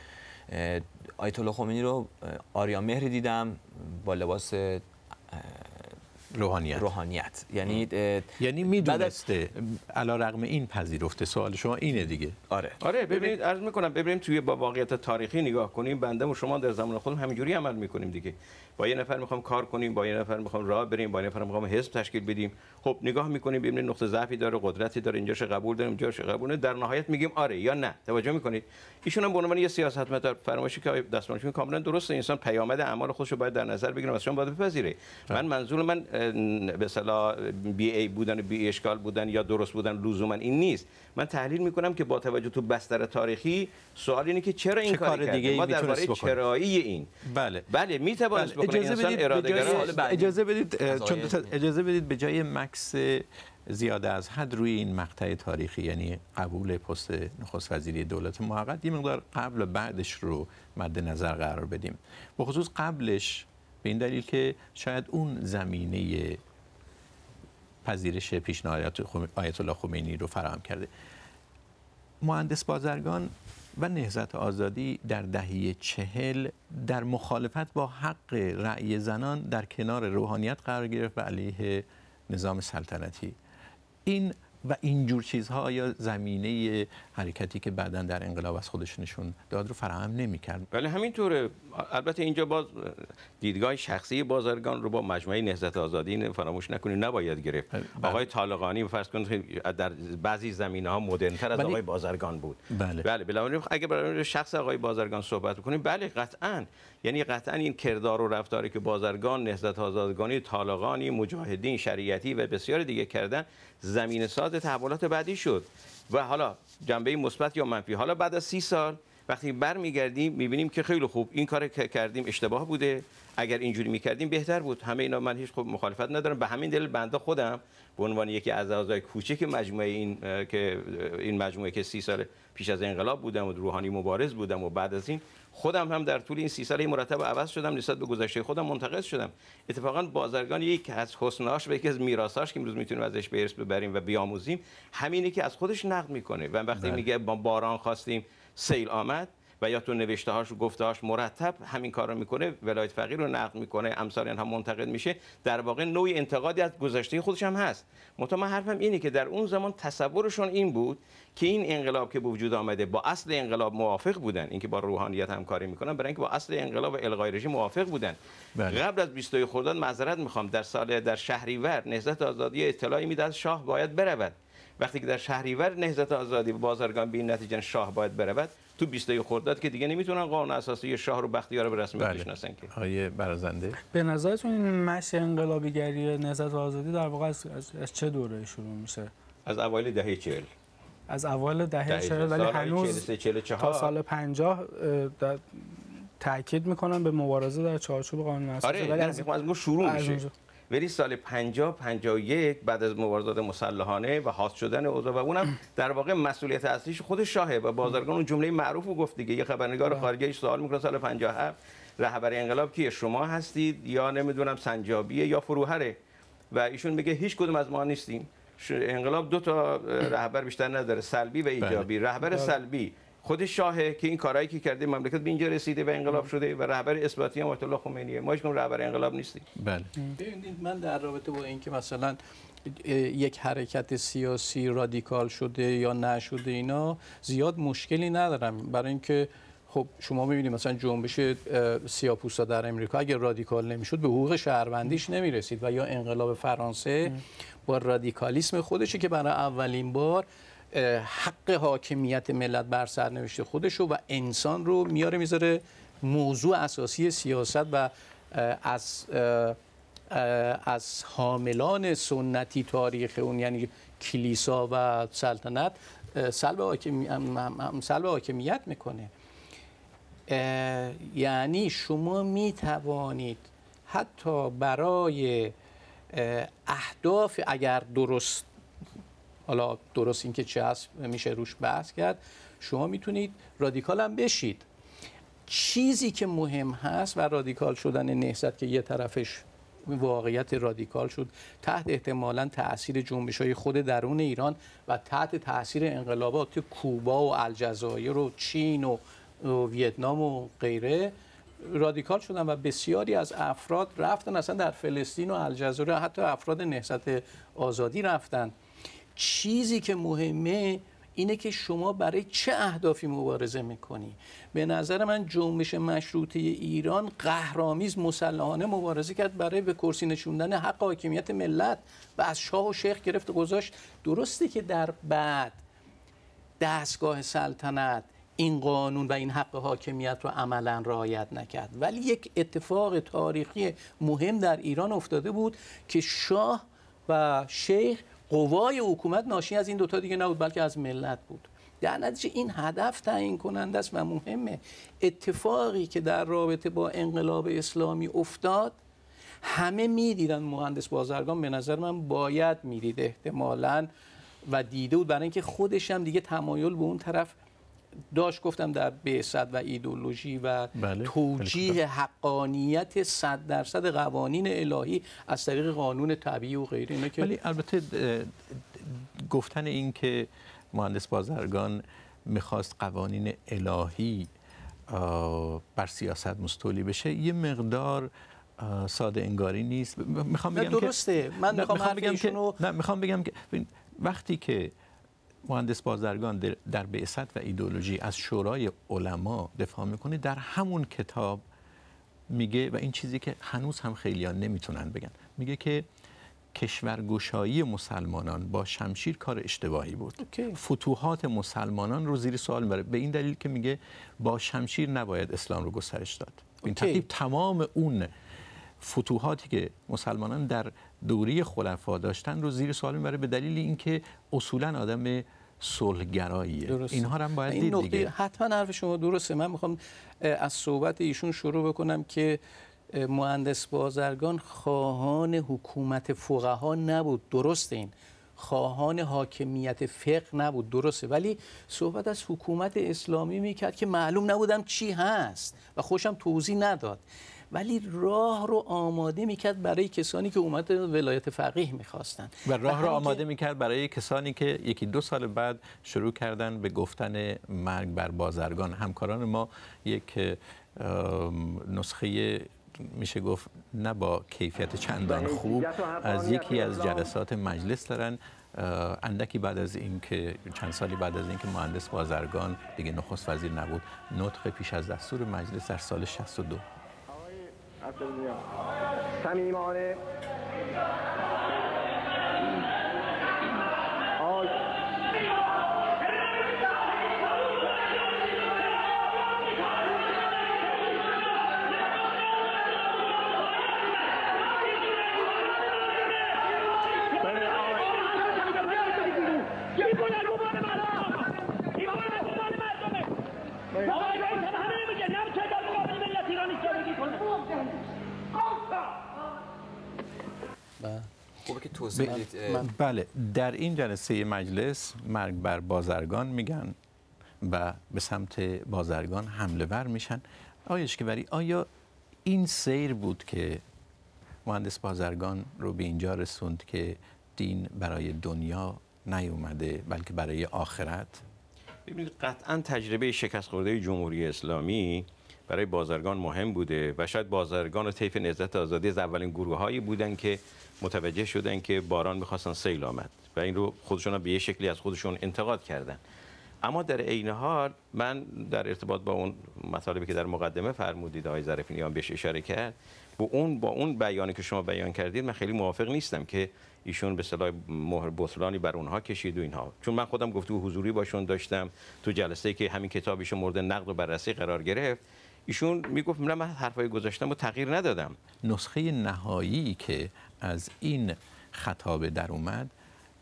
آیت الله خمینی رو آریا مهری دیدم با لباس روحانیت روحانیت یعنی یعنی میدونسته علا رغم این پذیرفته سوال شما اینه دیگه آره آره ببینید عرض میکنم ببینیم توی با واقعیت تاریخی نگاه کنیم بنده و شما در زمان خودم همینجوری عمل میکنیم دیگه با یه نفر میخوام کار کنیم با یه نفر میخوام راه بریم با یه نفر میخوام حزب تشکیل بدیم خب نگاه میکنیم ببینیم نقطه ضعفی داره قدرتی داره اینجاش قبول داریم اینجاش قبول در نهایت میگیم آره یا نه توجه میکنید ایشون هم به عنوان یه سیاستمدار فرمایشی که دستمانشون کاملا درسته انسان پیامد اعمال خودش رو باید در نظر بگیره واسه شما باید بپذیره بله. من منظور من به بی ای بودن و بی اشکال بودن یا درست بودن لزوما این نیست من تحلیل میکنم که با توجه تو بستر تاریخی سوال اینه که چرا این کار دیگه کرده؟ ما باره چرایی این بله بله می بله. اجازه بدید اجازه بدید چون اجازه بدید به جای مکس زیاده از حد روی این مقطع تاریخی یعنی قبول پست نخست وزیری دولت موقت یه مقدار قبل و بعدش رو مد نظر قرار بدیم خصوص قبلش به این دلیل که شاید اون زمینه پذیرش پیشنهاد آیت الله خمینی رو فراهم کرده مهندس بازرگان و نهزت آزادی در دهه چهل در مخالفت با حق رأی زنان در کنار روحانیت قرار گرفت و علیه نظام سلطنتی این و اینجور چیزها یا زمینه حرکتی که بعدا در انقلاب از خودش نشون داد رو فراهم نمی‌کرد. ولی بله، همینطوره البته اینجا باز دیدگاه شخصی بازرگان رو با مجموعه نهضت آزادی فراموش نکنید نباید گرفت بله. آقای طالقانی فرض کنید در بعضی زمینه ها مدرن تر از بله. آقای بازرگان بود بله بله, بله. اگه برای شخص آقای بازرگان صحبت بکنیم بله قطعا یعنی قطعا این کردار و رفتاری که بازرگان نهضت آزادگانی طالقانی مجاهدین شریعتی و بسیار دیگه کردن زمین ساز وارد بعدی شد و حالا جنبه مثبت یا منفی حالا بعد از سی سال وقتی برمیگردیم میبینیم که خیلی خوب این کار که کردیم اشتباه بوده اگر اینجوری میکردیم بهتر بود همه اینا من هیچ خوب مخالفت ندارم به همین دلیل بنده خودم به عنوان یکی از اعضای کوچک مجموعه این که این مجموعه که سی سال پیش از انقلاب بودم و روحانی مبارز بودم و بعد از این خودم هم در طول این سی سال مرتب عوض شدم نسبت به گذشته خودم منتقل شدم اتفاقا بازرگان یک از حسناش و یکی از میراثاش که امروز میتونیم ازش به ببریم و بیاموزیم همینه که از خودش نقد میکنه و وقتی بله. میگه ما باران خواستیم سیل آمد و یا تو نوشته هاش و گفته هاش مرتب همین کار رو میکنه ولایت فقیر رو نقد میکنه امثال هم منتقد میشه در واقع نوعی انتقادی از گذشته خودش هم هست مطمئن حرفم اینه که در اون زمان تصورشون این بود که این انقلاب که به وجود آمده با اصل انقلاب موافق بودن اینکه با روحانیت همکاری میکنن برای اینکه با اصل انقلاب و الغای رژیم موافق بودن بله. قبل از 22 خرداد معذرت میخوام در سال در شهریور نهضت آزادی اطلاعی میداد شاه باید برود وقتی که در شهریور نهضت آزادی بازرگان به این نتیجه شاه باید برود تو 20 خرداد که دیگه نمیتونن قانون اساسی شاه رو بختیار به رسمیت بشناسن بله. که آیه برازنده به نظرتون این مش انقلابیگری نهضت آزادی در واقع از, از چه دوره شروع میشه از اوایل دهه 40 از اوایل دهه 40 ولی هنوز 44 تا سال 50 تاکید میکنن به مبارزه در چارچوب قانون اساسی آره ولی یعنی از شروع میشه ولی سال 50 51 بعد از مبارزات مسلحانه و حاصل شدن اوضاع و اونم در واقع مسئولیت اصلیش خود شاهه و بازرگان اون جمله معروف رو گفت دیگه یه خبرنگار بله. خارجیش سوال میکنه سال 57 رهبر انقلاب کیه شما هستید یا نمیدونم سنجابیه یا فروهره و ایشون میگه هیچ کدوم از ما نیستیم انقلاب دو تا رهبر بیشتر نداره سلبی و ایجابی بله. رهبر بله. سلبی خود شاهه که این کارایی که کرده مملکت به اینجا رسیده و انقلاب شده و رهبر اثباتی هم الله خمینیه ما هیچکدوم رهبر انقلاب نیستیم بله ببینید من در رابطه با اینکه مثلا یک حرکت سیاسی رادیکال شده یا نشده اینا زیاد مشکلی ندارم برای اینکه خب شما میبینید مثلا جنبش سیاپوسا در امریکا اگر رادیکال نمیشد به حقوق شهروندیش نمیرسید و یا انقلاب فرانسه با رادیکالیسم خودشه که برای اولین بار حق حاکمیت ملت بر سرنوشت خودش رو و انسان رو میاره میذاره موضوع اساسی سیاست و از از حاملان سنتی تاریخ اون یعنی کلیسا و سلطنت سلب حاکمیت میکنه یعنی شما میتوانید حتی برای اهداف اگر درست حالا درست اینکه چه هست میشه روش بحث کرد شما میتونید رادیکال هم بشید چیزی که مهم هست و رادیکال شدن نهضت که یه طرفش واقعیت رادیکال شد تحت احتمالا تاثیر جنبش های خود درون ایران و تحت تاثیر انقلابات کوبا و الجزایر و چین و ویتنام و غیره رادیکال شدن و بسیاری از افراد رفتن اصلا در فلسطین و الجزایر حتی افراد نهضت آزادی رفتن چیزی که مهمه اینه که شما برای چه اهدافی مبارزه میکنی به نظر من جنبش مشروطه ایران قهرامیز مسلحانه مبارزه کرد برای به کرسی نشوندن حق حاکمیت ملت و از شاه و شیخ گرفت گذاشت درسته که در بعد دستگاه سلطنت این قانون و این حق حاکمیت رو عملا رعایت نکرد ولی یک اتفاق تاریخی مهم در ایران افتاده بود که شاه و شیخ قوای حکومت ناشی از این دوتا دیگه نبود بلکه از ملت بود در نتیجه این هدف تعیین کننده است و مهمه اتفاقی که در رابطه با انقلاب اسلامی افتاد همه میدیدن مهندس بازرگان به نظر من باید میدید احتمالا و دیده بود برای اینکه خودش هم دیگه تمایل به اون طرف داشت گفتم در بیصد و ایدولوژی و بله. توجیه حقانیت صد درصد قوانین الهی از طریق قانون طبیعی و غیره اینا که ولی البته گفتن این که مهندس بازرگان میخواست قوانین الهی بر سیاست مستولی بشه یه مقدار ساده انگاری نیست میخوام بگم درسته من بگم نه میخوام بگم که وقتی که مهندس بازرگان در بعثت و ایدولوژی از شورای علما دفاع میکنه در همون کتاب میگه و این چیزی که هنوز هم خیلیان نمیتونن بگن میگه که کشورگشایی مسلمانان با شمشیر کار اشتباهی بود فتوحات مسلمانان رو زیر سوال میبره به این دلیل که میگه با شمشیر نباید اسلام رو گسترش داد okay. این ترتیب تمام اون فتوحاتی که مسلمانان در دوری خلفا داشتن رو زیر سوال میبره به دلیل اینکه اصولا آدم صلحگراییه اینها هم باید دید دیگه حتما حرف شما درسته من میخوام از صحبت ایشون شروع بکنم که مهندس بازرگان خواهان حکومت فقها نبود درست این خواهان حاکمیت فقه نبود درسته ولی صحبت از حکومت اسلامی میکرد که معلوم نبودم چی هست و خوشم توضیح نداد ولی راه رو آماده میکرد برای کسانی که اومد ولایت فقیه میخواستن و راه رو آماده که... میکرد برای کسانی که یکی دو سال بعد شروع کردن به گفتن مرگ بر بازرگان همکاران ما یک نسخه میشه گفت نه با کیفیت چندان بله، خوب از یکی از جلسات مجلس دارن اندکی بعد از اینکه چند سالی بعد از اینکه مهندس بازرگان دیگه نخست وزیر نبود نطق پیش از دستور مجلس در سال 62 عبدالمیان بله در این جلسه مجلس مرگ بر بازرگان میگن و به سمت بازرگان حمله ور میشن آیا اشکبری آیا این سیر بود که مهندس بازرگان رو به اینجا رسوند که دین برای دنیا نیومده بلکه برای آخرت ببینید قطعا تجربه شکست خورده جمهوری اسلامی برای بازرگان مهم بوده و شاید بازرگان و طیف نزدت آزادی از اولین گروه هایی بودن که متوجه شدن که باران میخواستن سیل آمد و این رو خودشون به یه شکلی از خودشون انتقاد کردن اما در عین حال من در ارتباط با اون مطالبی که در مقدمه فرمودید آقای هم بهش اشاره کرد با اون با اون بیانی که شما بیان کردید من خیلی موافق نیستم که ایشون به صلاح مهر بطلانی بر اونها کشید و اینها چون من خودم گفتگو حضوری باشون داشتم تو جلسه که همین کتابیشون مورد نقد و بررسی قرار گرفت ایشون میگفت من حرفای گذاشتم و تغییر ندادم نسخه نهایی که از این خطاب در اومد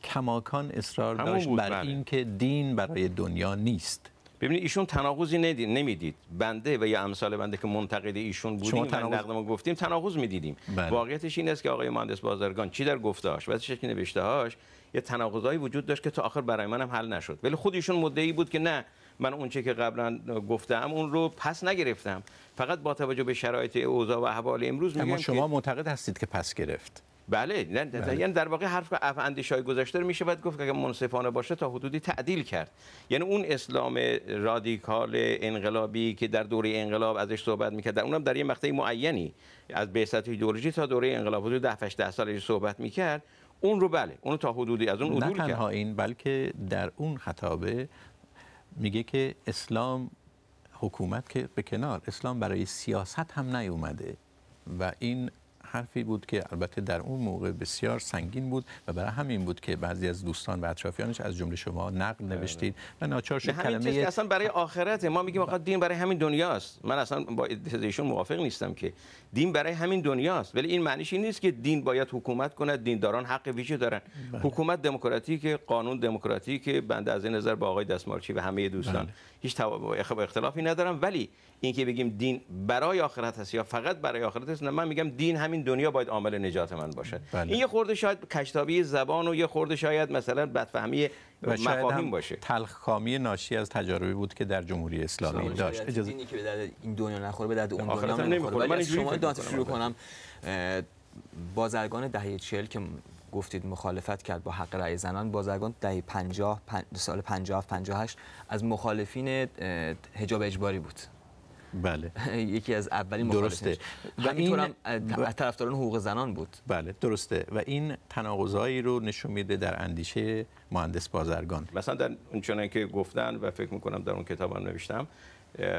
کماکان اصرار داشت بر بله. اینکه دین برای دنیا نیست ببینید ایشون تناقضی نمیدید بنده و یا امثال بنده که منتقد ایشون بودیم شما تناقض... ما گفتیم تناقض میدیدیم بله. واقعیتش این است که آقای مهندس بازرگان چی در گفتهاش و چه نوشتهاش یه تناقضایی وجود داشت که تا آخر برای منم حل نشد ولی خود ایشون مدعی بود که نه من اونچه که قبلا گفتم اون رو پس نگرفتم فقط با توجه به شرایط اوضاع و احوال امروز میگم اما شما معتقد هستید که پس گرفت بله نه بله. یعنی در واقع حرف اندیشای گذشته رو میشه باید گفت که منصفانه باشه تا حدودی تعدیل کرد یعنی اون اسلام رادیکال انقلابی که در دوره انقلاب ازش صحبت میکرد در اونم در یه مقطع معینی از بعثت ایدئولوژی تا دوره انقلاب حدود 10 سالش سال صحبت میکرد اون رو بله اون رو تا حدودی از اون عدول کرد نه تنها این بلکه در اون خطابه میگه که اسلام حکومت که به کنار اسلام برای سیاست هم نیومده و این حرفی بود که البته در اون موقع بسیار سنگین بود و برای همین بود که بعضی از دوستان و اطرافیانش از جمله شما نقل بله. نوشتید و بله. ناچار شد کلمه اصلا برای آخرت ما میگیم آقا دین برای همین دنیاست من اصلا با ایشون موافق نیستم که دین برای همین دنیاست ولی این معنیش این نیست که دین باید حکومت کند دینداران حق ویژه دارن بله. حکومت دموکراتیک قانون دموکراتیک بنده از این نظر با آقای و همه دوستان بله. هیچ اختلافی ندارم ولی اینکه بگیم دین برای آخرت هست یا فقط برای آخرت هست نه من میگم دین همین دنیا باید عامل نجات من باشه بله. این یه خورده شاید کشتابی زبان و یه خورده شاید مثلا بدفهمی مفاهیم باشه ناشی از تجاربی بود که در جمهوری اسلامی, داشت اجازه اینی که به درد این دنیا نخوره به درد اون دنیا نمیخوره من شما دات شروع کنم بازرگان دهه 40 که گفتید مخالفت کرد با حق رأی زنان بازرگان دهه 50 پن... سال 50 58 از مخالفین حجاب اجباری بود بله یکی از اولین درسته و طرف طرفداران حقوق زنان بود بله درسته و این تناقضایی رو نشون میده در اندیشه مهندس بازرگان مثلا در اونچنان که گفتن و فکر میکنم در اون کتاب کتابم نوشتم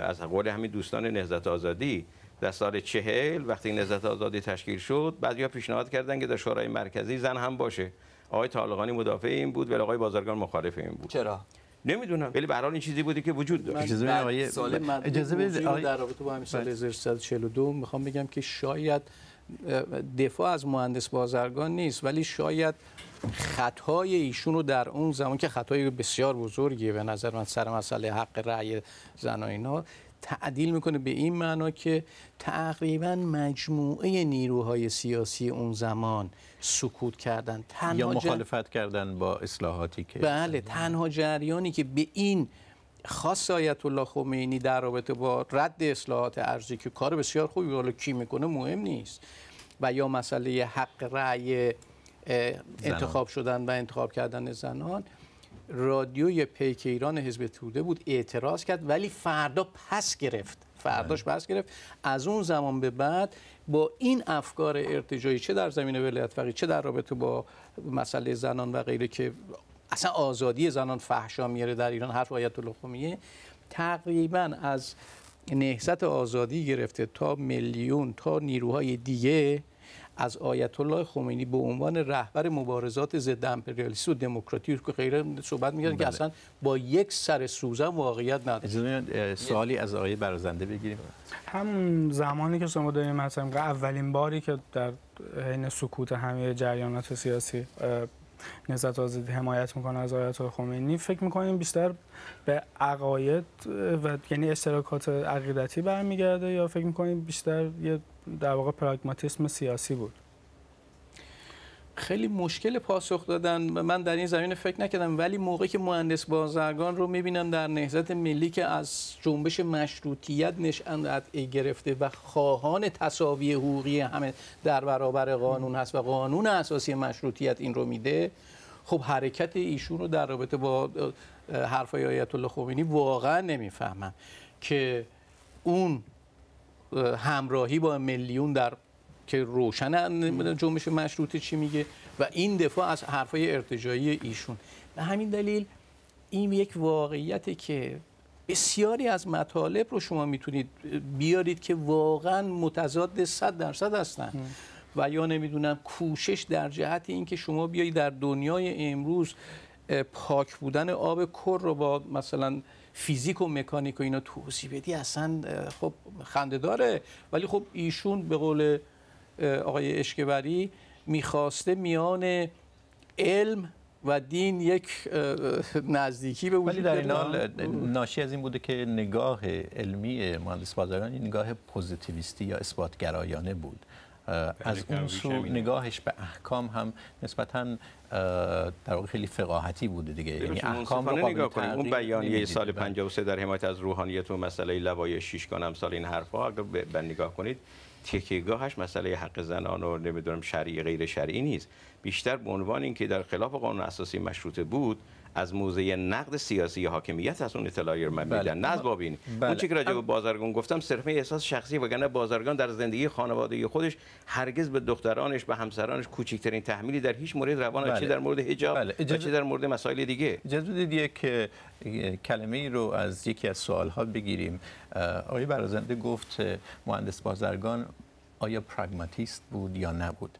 از قول همین دوستان نهزت آزادی در سال چهل وقتی نهزت آزادی تشکیل شد ها پیشنهاد کردن که در شورای مرکزی زن هم باشه آقای طالقانی مدافع این بود ولی آقای بازرگان مخالف این بود چرا نمیدونم ولی به این چیزی بوده که وجود داشت اجازه بدید آقای اجازه بدید آقای... در رابطه با همین سال 1342 بله. میخوام بگم که شاید دفاع از مهندس بازرگان نیست ولی شاید خطای ایشون رو در اون زمان که خطای بسیار بزرگیه به نظر من سر مسئله حق رأی زن و اینا تعدیل میکنه به این معنا که تقریبا مجموعه نیروهای سیاسی اون زمان سکوت کردن تنها یا مخالفت کردن با اصلاحاتی که بله تنها جریانی که به این خاص آیت الله خمینی در رابطه با رد اصلاحات ارزی که کار بسیار خوبی حالا کی میکنه مهم نیست و یا مسئله حق رأی انتخاب شدن و انتخاب کردن زنان رادیوی پیک ایران حزب توده بود اعتراض کرد ولی فردا پس گرفت فرداش بله. پس گرفت از اون زمان به بعد با این افکار ارتجایی چه در زمینه ولایت فقیه چه در رابطه با مسئله زنان و غیره که اصلا آزادی زنان فحشا میاره در ایران حرف آیت الله تقریبا از نهضت آزادی گرفته تا میلیون تا نیروهای دیگه از آیت الله خمینی به عنوان رهبر مبارزات ضد امپریالیسم و دموکراتیک و غیره صحبت میگن که بله. اصلا با یک سر سوزن واقعیت نداره سوالی از آقای برازنده بگیریم هم زمانی که شما داریم مثلا اولین باری که در حین سکوت همه جریانات سیاسی نزد آزادی حمایت میکنه از آیت خمینی فکر میکنیم بیشتر به عقاید و یعنی اشتراکات عقیدتی برمیگرده یا فکر میکنیم بیشتر یه در واقع پراگماتیسم سیاسی بود خیلی مشکل پاسخ دادن من در این زمینه فکر نکردم ولی موقعی که مهندس بازرگان رو میبینم در نهضت ملی که از جنبش مشروطیت نشأت گرفته و خواهان تساوی حقوقی همه در برابر قانون هست و قانون اساسی مشروطیت این رو میده خب حرکت ایشون رو در رابطه با حرفای آیت الله خمینی واقعا نمیفهمم که اون همراهی با ملیون در که روشن جنبش مشروطه چی میگه و این دفاع از حرفای ارتجایی ایشون به همین دلیل این یک واقعیته که بسیاری از مطالب رو شما میتونید بیارید که واقعا متضاد 100 درصد هستن و یا نمیدونم کوشش در جهت اینکه شما بیایید در دنیای امروز پاک بودن آب کر رو با مثلا فیزیک و مکانیک و اینا توضیح بدی اصلا خب خنده داره ولی خب ایشون به قول آقای اشکبری میخواسته میان علم و دین یک نزدیکی به وجود ولی در حال ناشی از این بوده که نگاه علمی مهندس بازرگان نگاه پوزیتیویستی یا اثباتگرایانه بود از اون سو نگاهش به احکام هم نسبتا در واقع خیلی فقاهتی بوده دیگه یعنی احکام رو نگاه کنیم اون بیانیه سال 53 بله. در حمایت از روحانیت و مسئله لوای شیشگان سال این حرفا اگر به نگاه کنید تکیگاهش مسئله حق زنان و نمیدونم شرعی غیر شرعی نیست بیشتر به عنوان اینکه در خلاف قانون اساسی مشروطه بود از موزه نقد سیاسی حاکمیت از اون اطلاعی رو من بله. میدن نه از بله. باب اون بله. چی که راجع به بازرگان گفتم صرفه احساس شخصی وگرنه بازرگان در زندگی خانواده خودش هرگز به دخترانش به همسرانش کوچکترین تحمیلی در هیچ مورد روان بله. چه در مورد حجاب بله. چه در مورد مسائل دیگه اجازه بدید یک کلمه ای رو از یکی از سوال ها بگیریم آقای برازنده گفت مهندس بازرگان آیا پراگماتیست بود یا نبود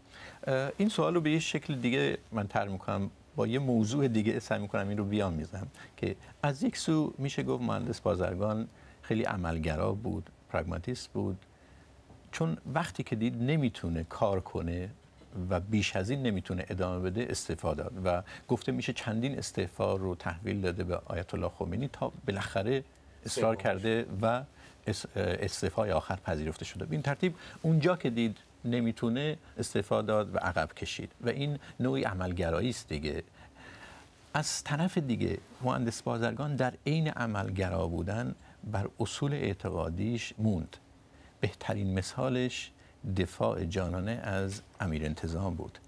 این سوال رو به یه شکل دیگه من تر میکنم با یه موضوع دیگه سعی میکنم این رو بیامیزم که از یک سو میشه گفت مهندس بازرگان خیلی عملگرا بود پرگماتیست بود چون وقتی که دید نمیتونه کار کنه و بیش از این نمیتونه ادامه بده استعفا و گفته میشه چندین استعفا رو تحویل داده به آیت الله خمینی تا بالاخره اصرار کرده و استعفای آخر پذیرفته شده به این ترتیب اونجا که دید نمیتونه استفاده داد و عقب کشید و این نوعی عملگرایی است دیگه از طرف دیگه مهندس بازرگان در عین عملگرا بودن بر اصول اعتقادیش موند بهترین مثالش دفاع جانانه از امیر انتظام بود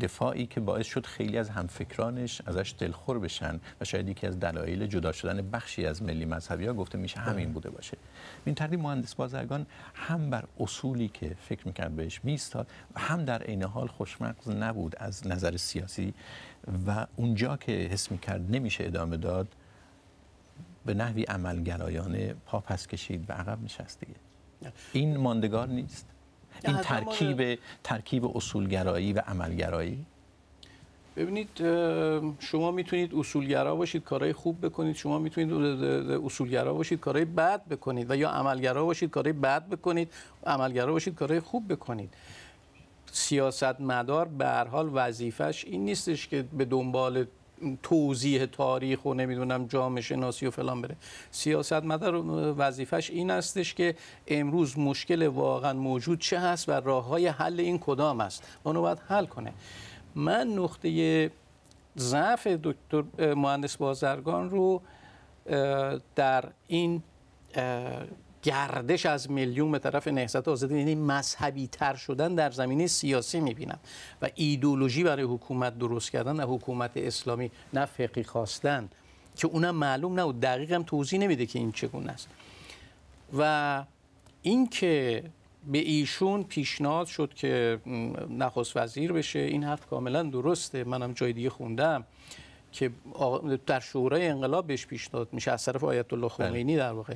دفاعی که باعث شد خیلی از همفکرانش ازش دلخور بشن و شاید یکی از دلایل جدا شدن بخشی از ملی مذهبی ها گفته میشه بله. همین بوده باشه این تردی مهندس بازرگان هم بر اصولی که فکر میکرد بهش میستاد و هم در عین حال خوشمغز نبود از نظر سیاسی و اونجا که حس میکرد نمیشه ادامه داد به نحوی عملگرایانه پا پس کشید و عقب نشست دیگه این ماندگار نیست این ترکیب ترکیب اصولگرایی و عملگرایی ببینید شما میتونید اصولگرا باشید کارهای خوب بکنید شما میتونید اصولگرا باشید کارهای بد بکنید و یا عملگرا باشید کارهای بد بکنید عملگرا باشید کارهای خوب بکنید سیاست مدار به هر حال وظیفش این نیستش که به دنبال توضیح تاریخ و نمیدونم جامعه شناسی و فلان بره سیاست مدار وظیفش این استش که امروز مشکل واقعا موجود چه هست و راه های حل این کدام است اونو باید حل کنه من نقطه ضعف دکتر مهندس بازرگان رو در این گردش از میلیون به طرف نهضت آزادی یعنی مذهبی تر شدن در زمینه سیاسی میبینم و ایدولوژی برای حکومت درست کردن نه حکومت اسلامی نه فقی خواستن که اونم معلوم نه و هم توضیح نمیده که این چگونه است و اینکه به ایشون پیشنهاد شد که نخست وزیر بشه این حرف کاملا درسته منم جای دیگه خوندم که در شورای انقلاب بهش پیشنهاد میشه از طرف آیت الله خمینی بله. در واقع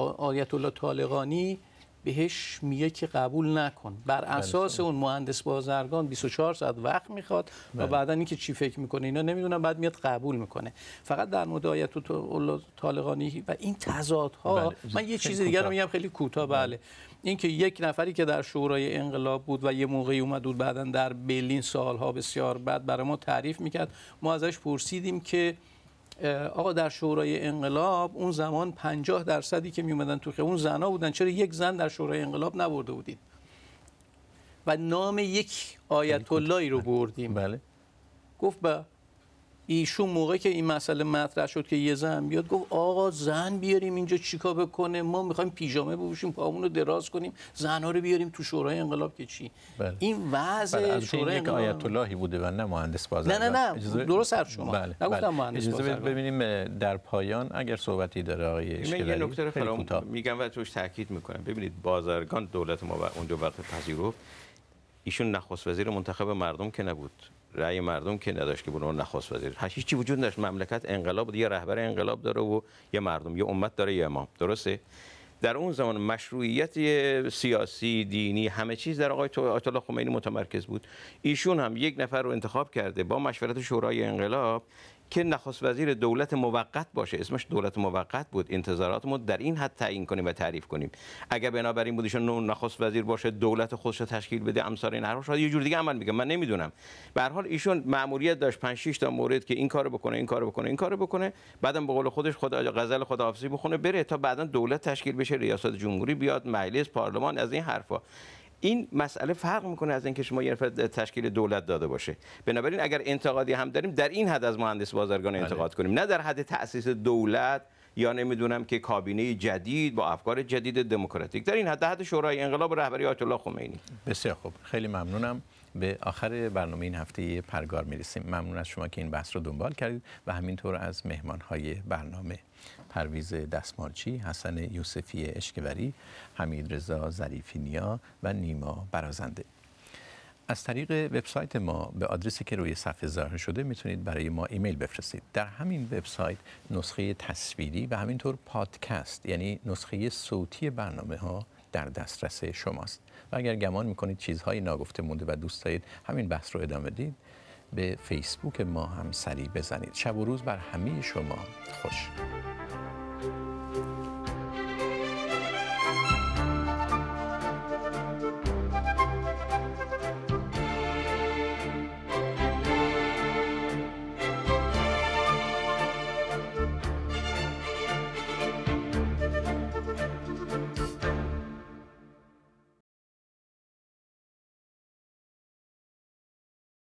آیت الله طالقانی بهش میگه که قبول نکن بر بله. اساس اون مهندس بازرگان 24 ساعت وقت میخواد و بله. بعدا اینکه چی فکر میکنه اینا نمیدونم بعد میاد قبول میکنه فقط در مورد آیت طالقانی و این تضادها بله. من یه چیز دیگر رو میگم خیلی کوتاه بله اینکه یک نفری که در شورای انقلاب بود و یه موقعی اومد بود بعدا در برلین سالها بسیار بعد برای ما تعریف میکرد ما ازش پرسیدیم که آقا در شورای انقلاب اون زمان پنجاه درصدی که میومدن اومدن تو اون زنا بودن چرا یک زن در شورای انقلاب نبرده بودید و نام یک آیت اللهی رو بردیم بله گفت به ایشون موقع که این مسئله مطرح شد که یه زن بیاد گفت آقا زن بیاریم اینجا چیکار بکنه ما میخوایم پیژامه بپوشیم پامون رو دراز کنیم زن رو بیاریم تو شورای انقلاب که چی بله. این وضع بله. شورای انقلاب آیت اللهی بوده و نه مهندس بازرگان نه نه نه درست حرف شما بله. نگفتم بله. مهندس اجازه ببینیم در پایان اگر صحبتی داره آقای من یه نکته فرام میگم و توش تاکید میکنم ببینید بازرگان دولت ما و اونجا وقت پذیرفت ایشون نخست وزیر منتخب مردم که نبود رأی مردم که نداشت که بونه نخواست وزیر چی وجود نداشت مملکت انقلاب یه رهبر انقلاب داره و یه مردم یه امت داره یه امام درسته در اون زمان مشروعیت سیاسی دینی همه چیز در آقای آیت الله خمینی متمرکز بود ایشون هم یک نفر رو انتخاب کرده با مشورت شورای انقلاب که نخست وزیر دولت موقت باشه اسمش دولت موقت بود انتظارات ما در این حد تعیین کنیم و تعریف کنیم اگر بنابراین این بودیشون نخست وزیر باشه دولت خودش تشکیل بده امسال این حرف شاید یه جور دیگه عمل میگه من نمیدونم به هر حال ایشون ماموریت داشت 5 6 تا مورد که این کارو بکنه این کارو بکنه این کارو بکنه بعدم به قول خودش خدا غزل خداحافظی بخونه بره تا بعدا دولت تشکیل بشه ریاست جمهوری بیاد مجلس پارلمان از این حرفا این مسئله فرق میکنه از اینکه شما یه نفر تشکیل دولت داده باشه بنابراین اگر انتقادی هم داریم در این حد از مهندس بازرگان بله. انتقاد کنیم نه در حد تاسیس دولت یا نمیدونم که کابینه جدید با افکار جدید دموکراتیک در این حد حد شورای انقلاب رهبری آیت الله خمینی بسیار خوب خیلی ممنونم به آخر برنامه این هفته پرگار میرسیم ممنون از شما که این بحث رو دنبال کردید و همینطور از مهمان های برنامه پرویز دستمارچی حسن یوسفی اشکبری، حمید رضا نیا و نیما برازنده از طریق وبسایت ما به آدرسی که روی صفحه ظاهر شده میتونید برای ما ایمیل بفرستید در همین وبسایت نسخه تصویری و همینطور پادکست یعنی نسخه صوتی برنامه ها در دسترس شماست و اگر گمان میکنید چیزهای ناگفته مونده و دوست دارید همین بحث رو ادامه دید به فیسبوک ما هم سری بزنید شب و روز بر همه شما خوش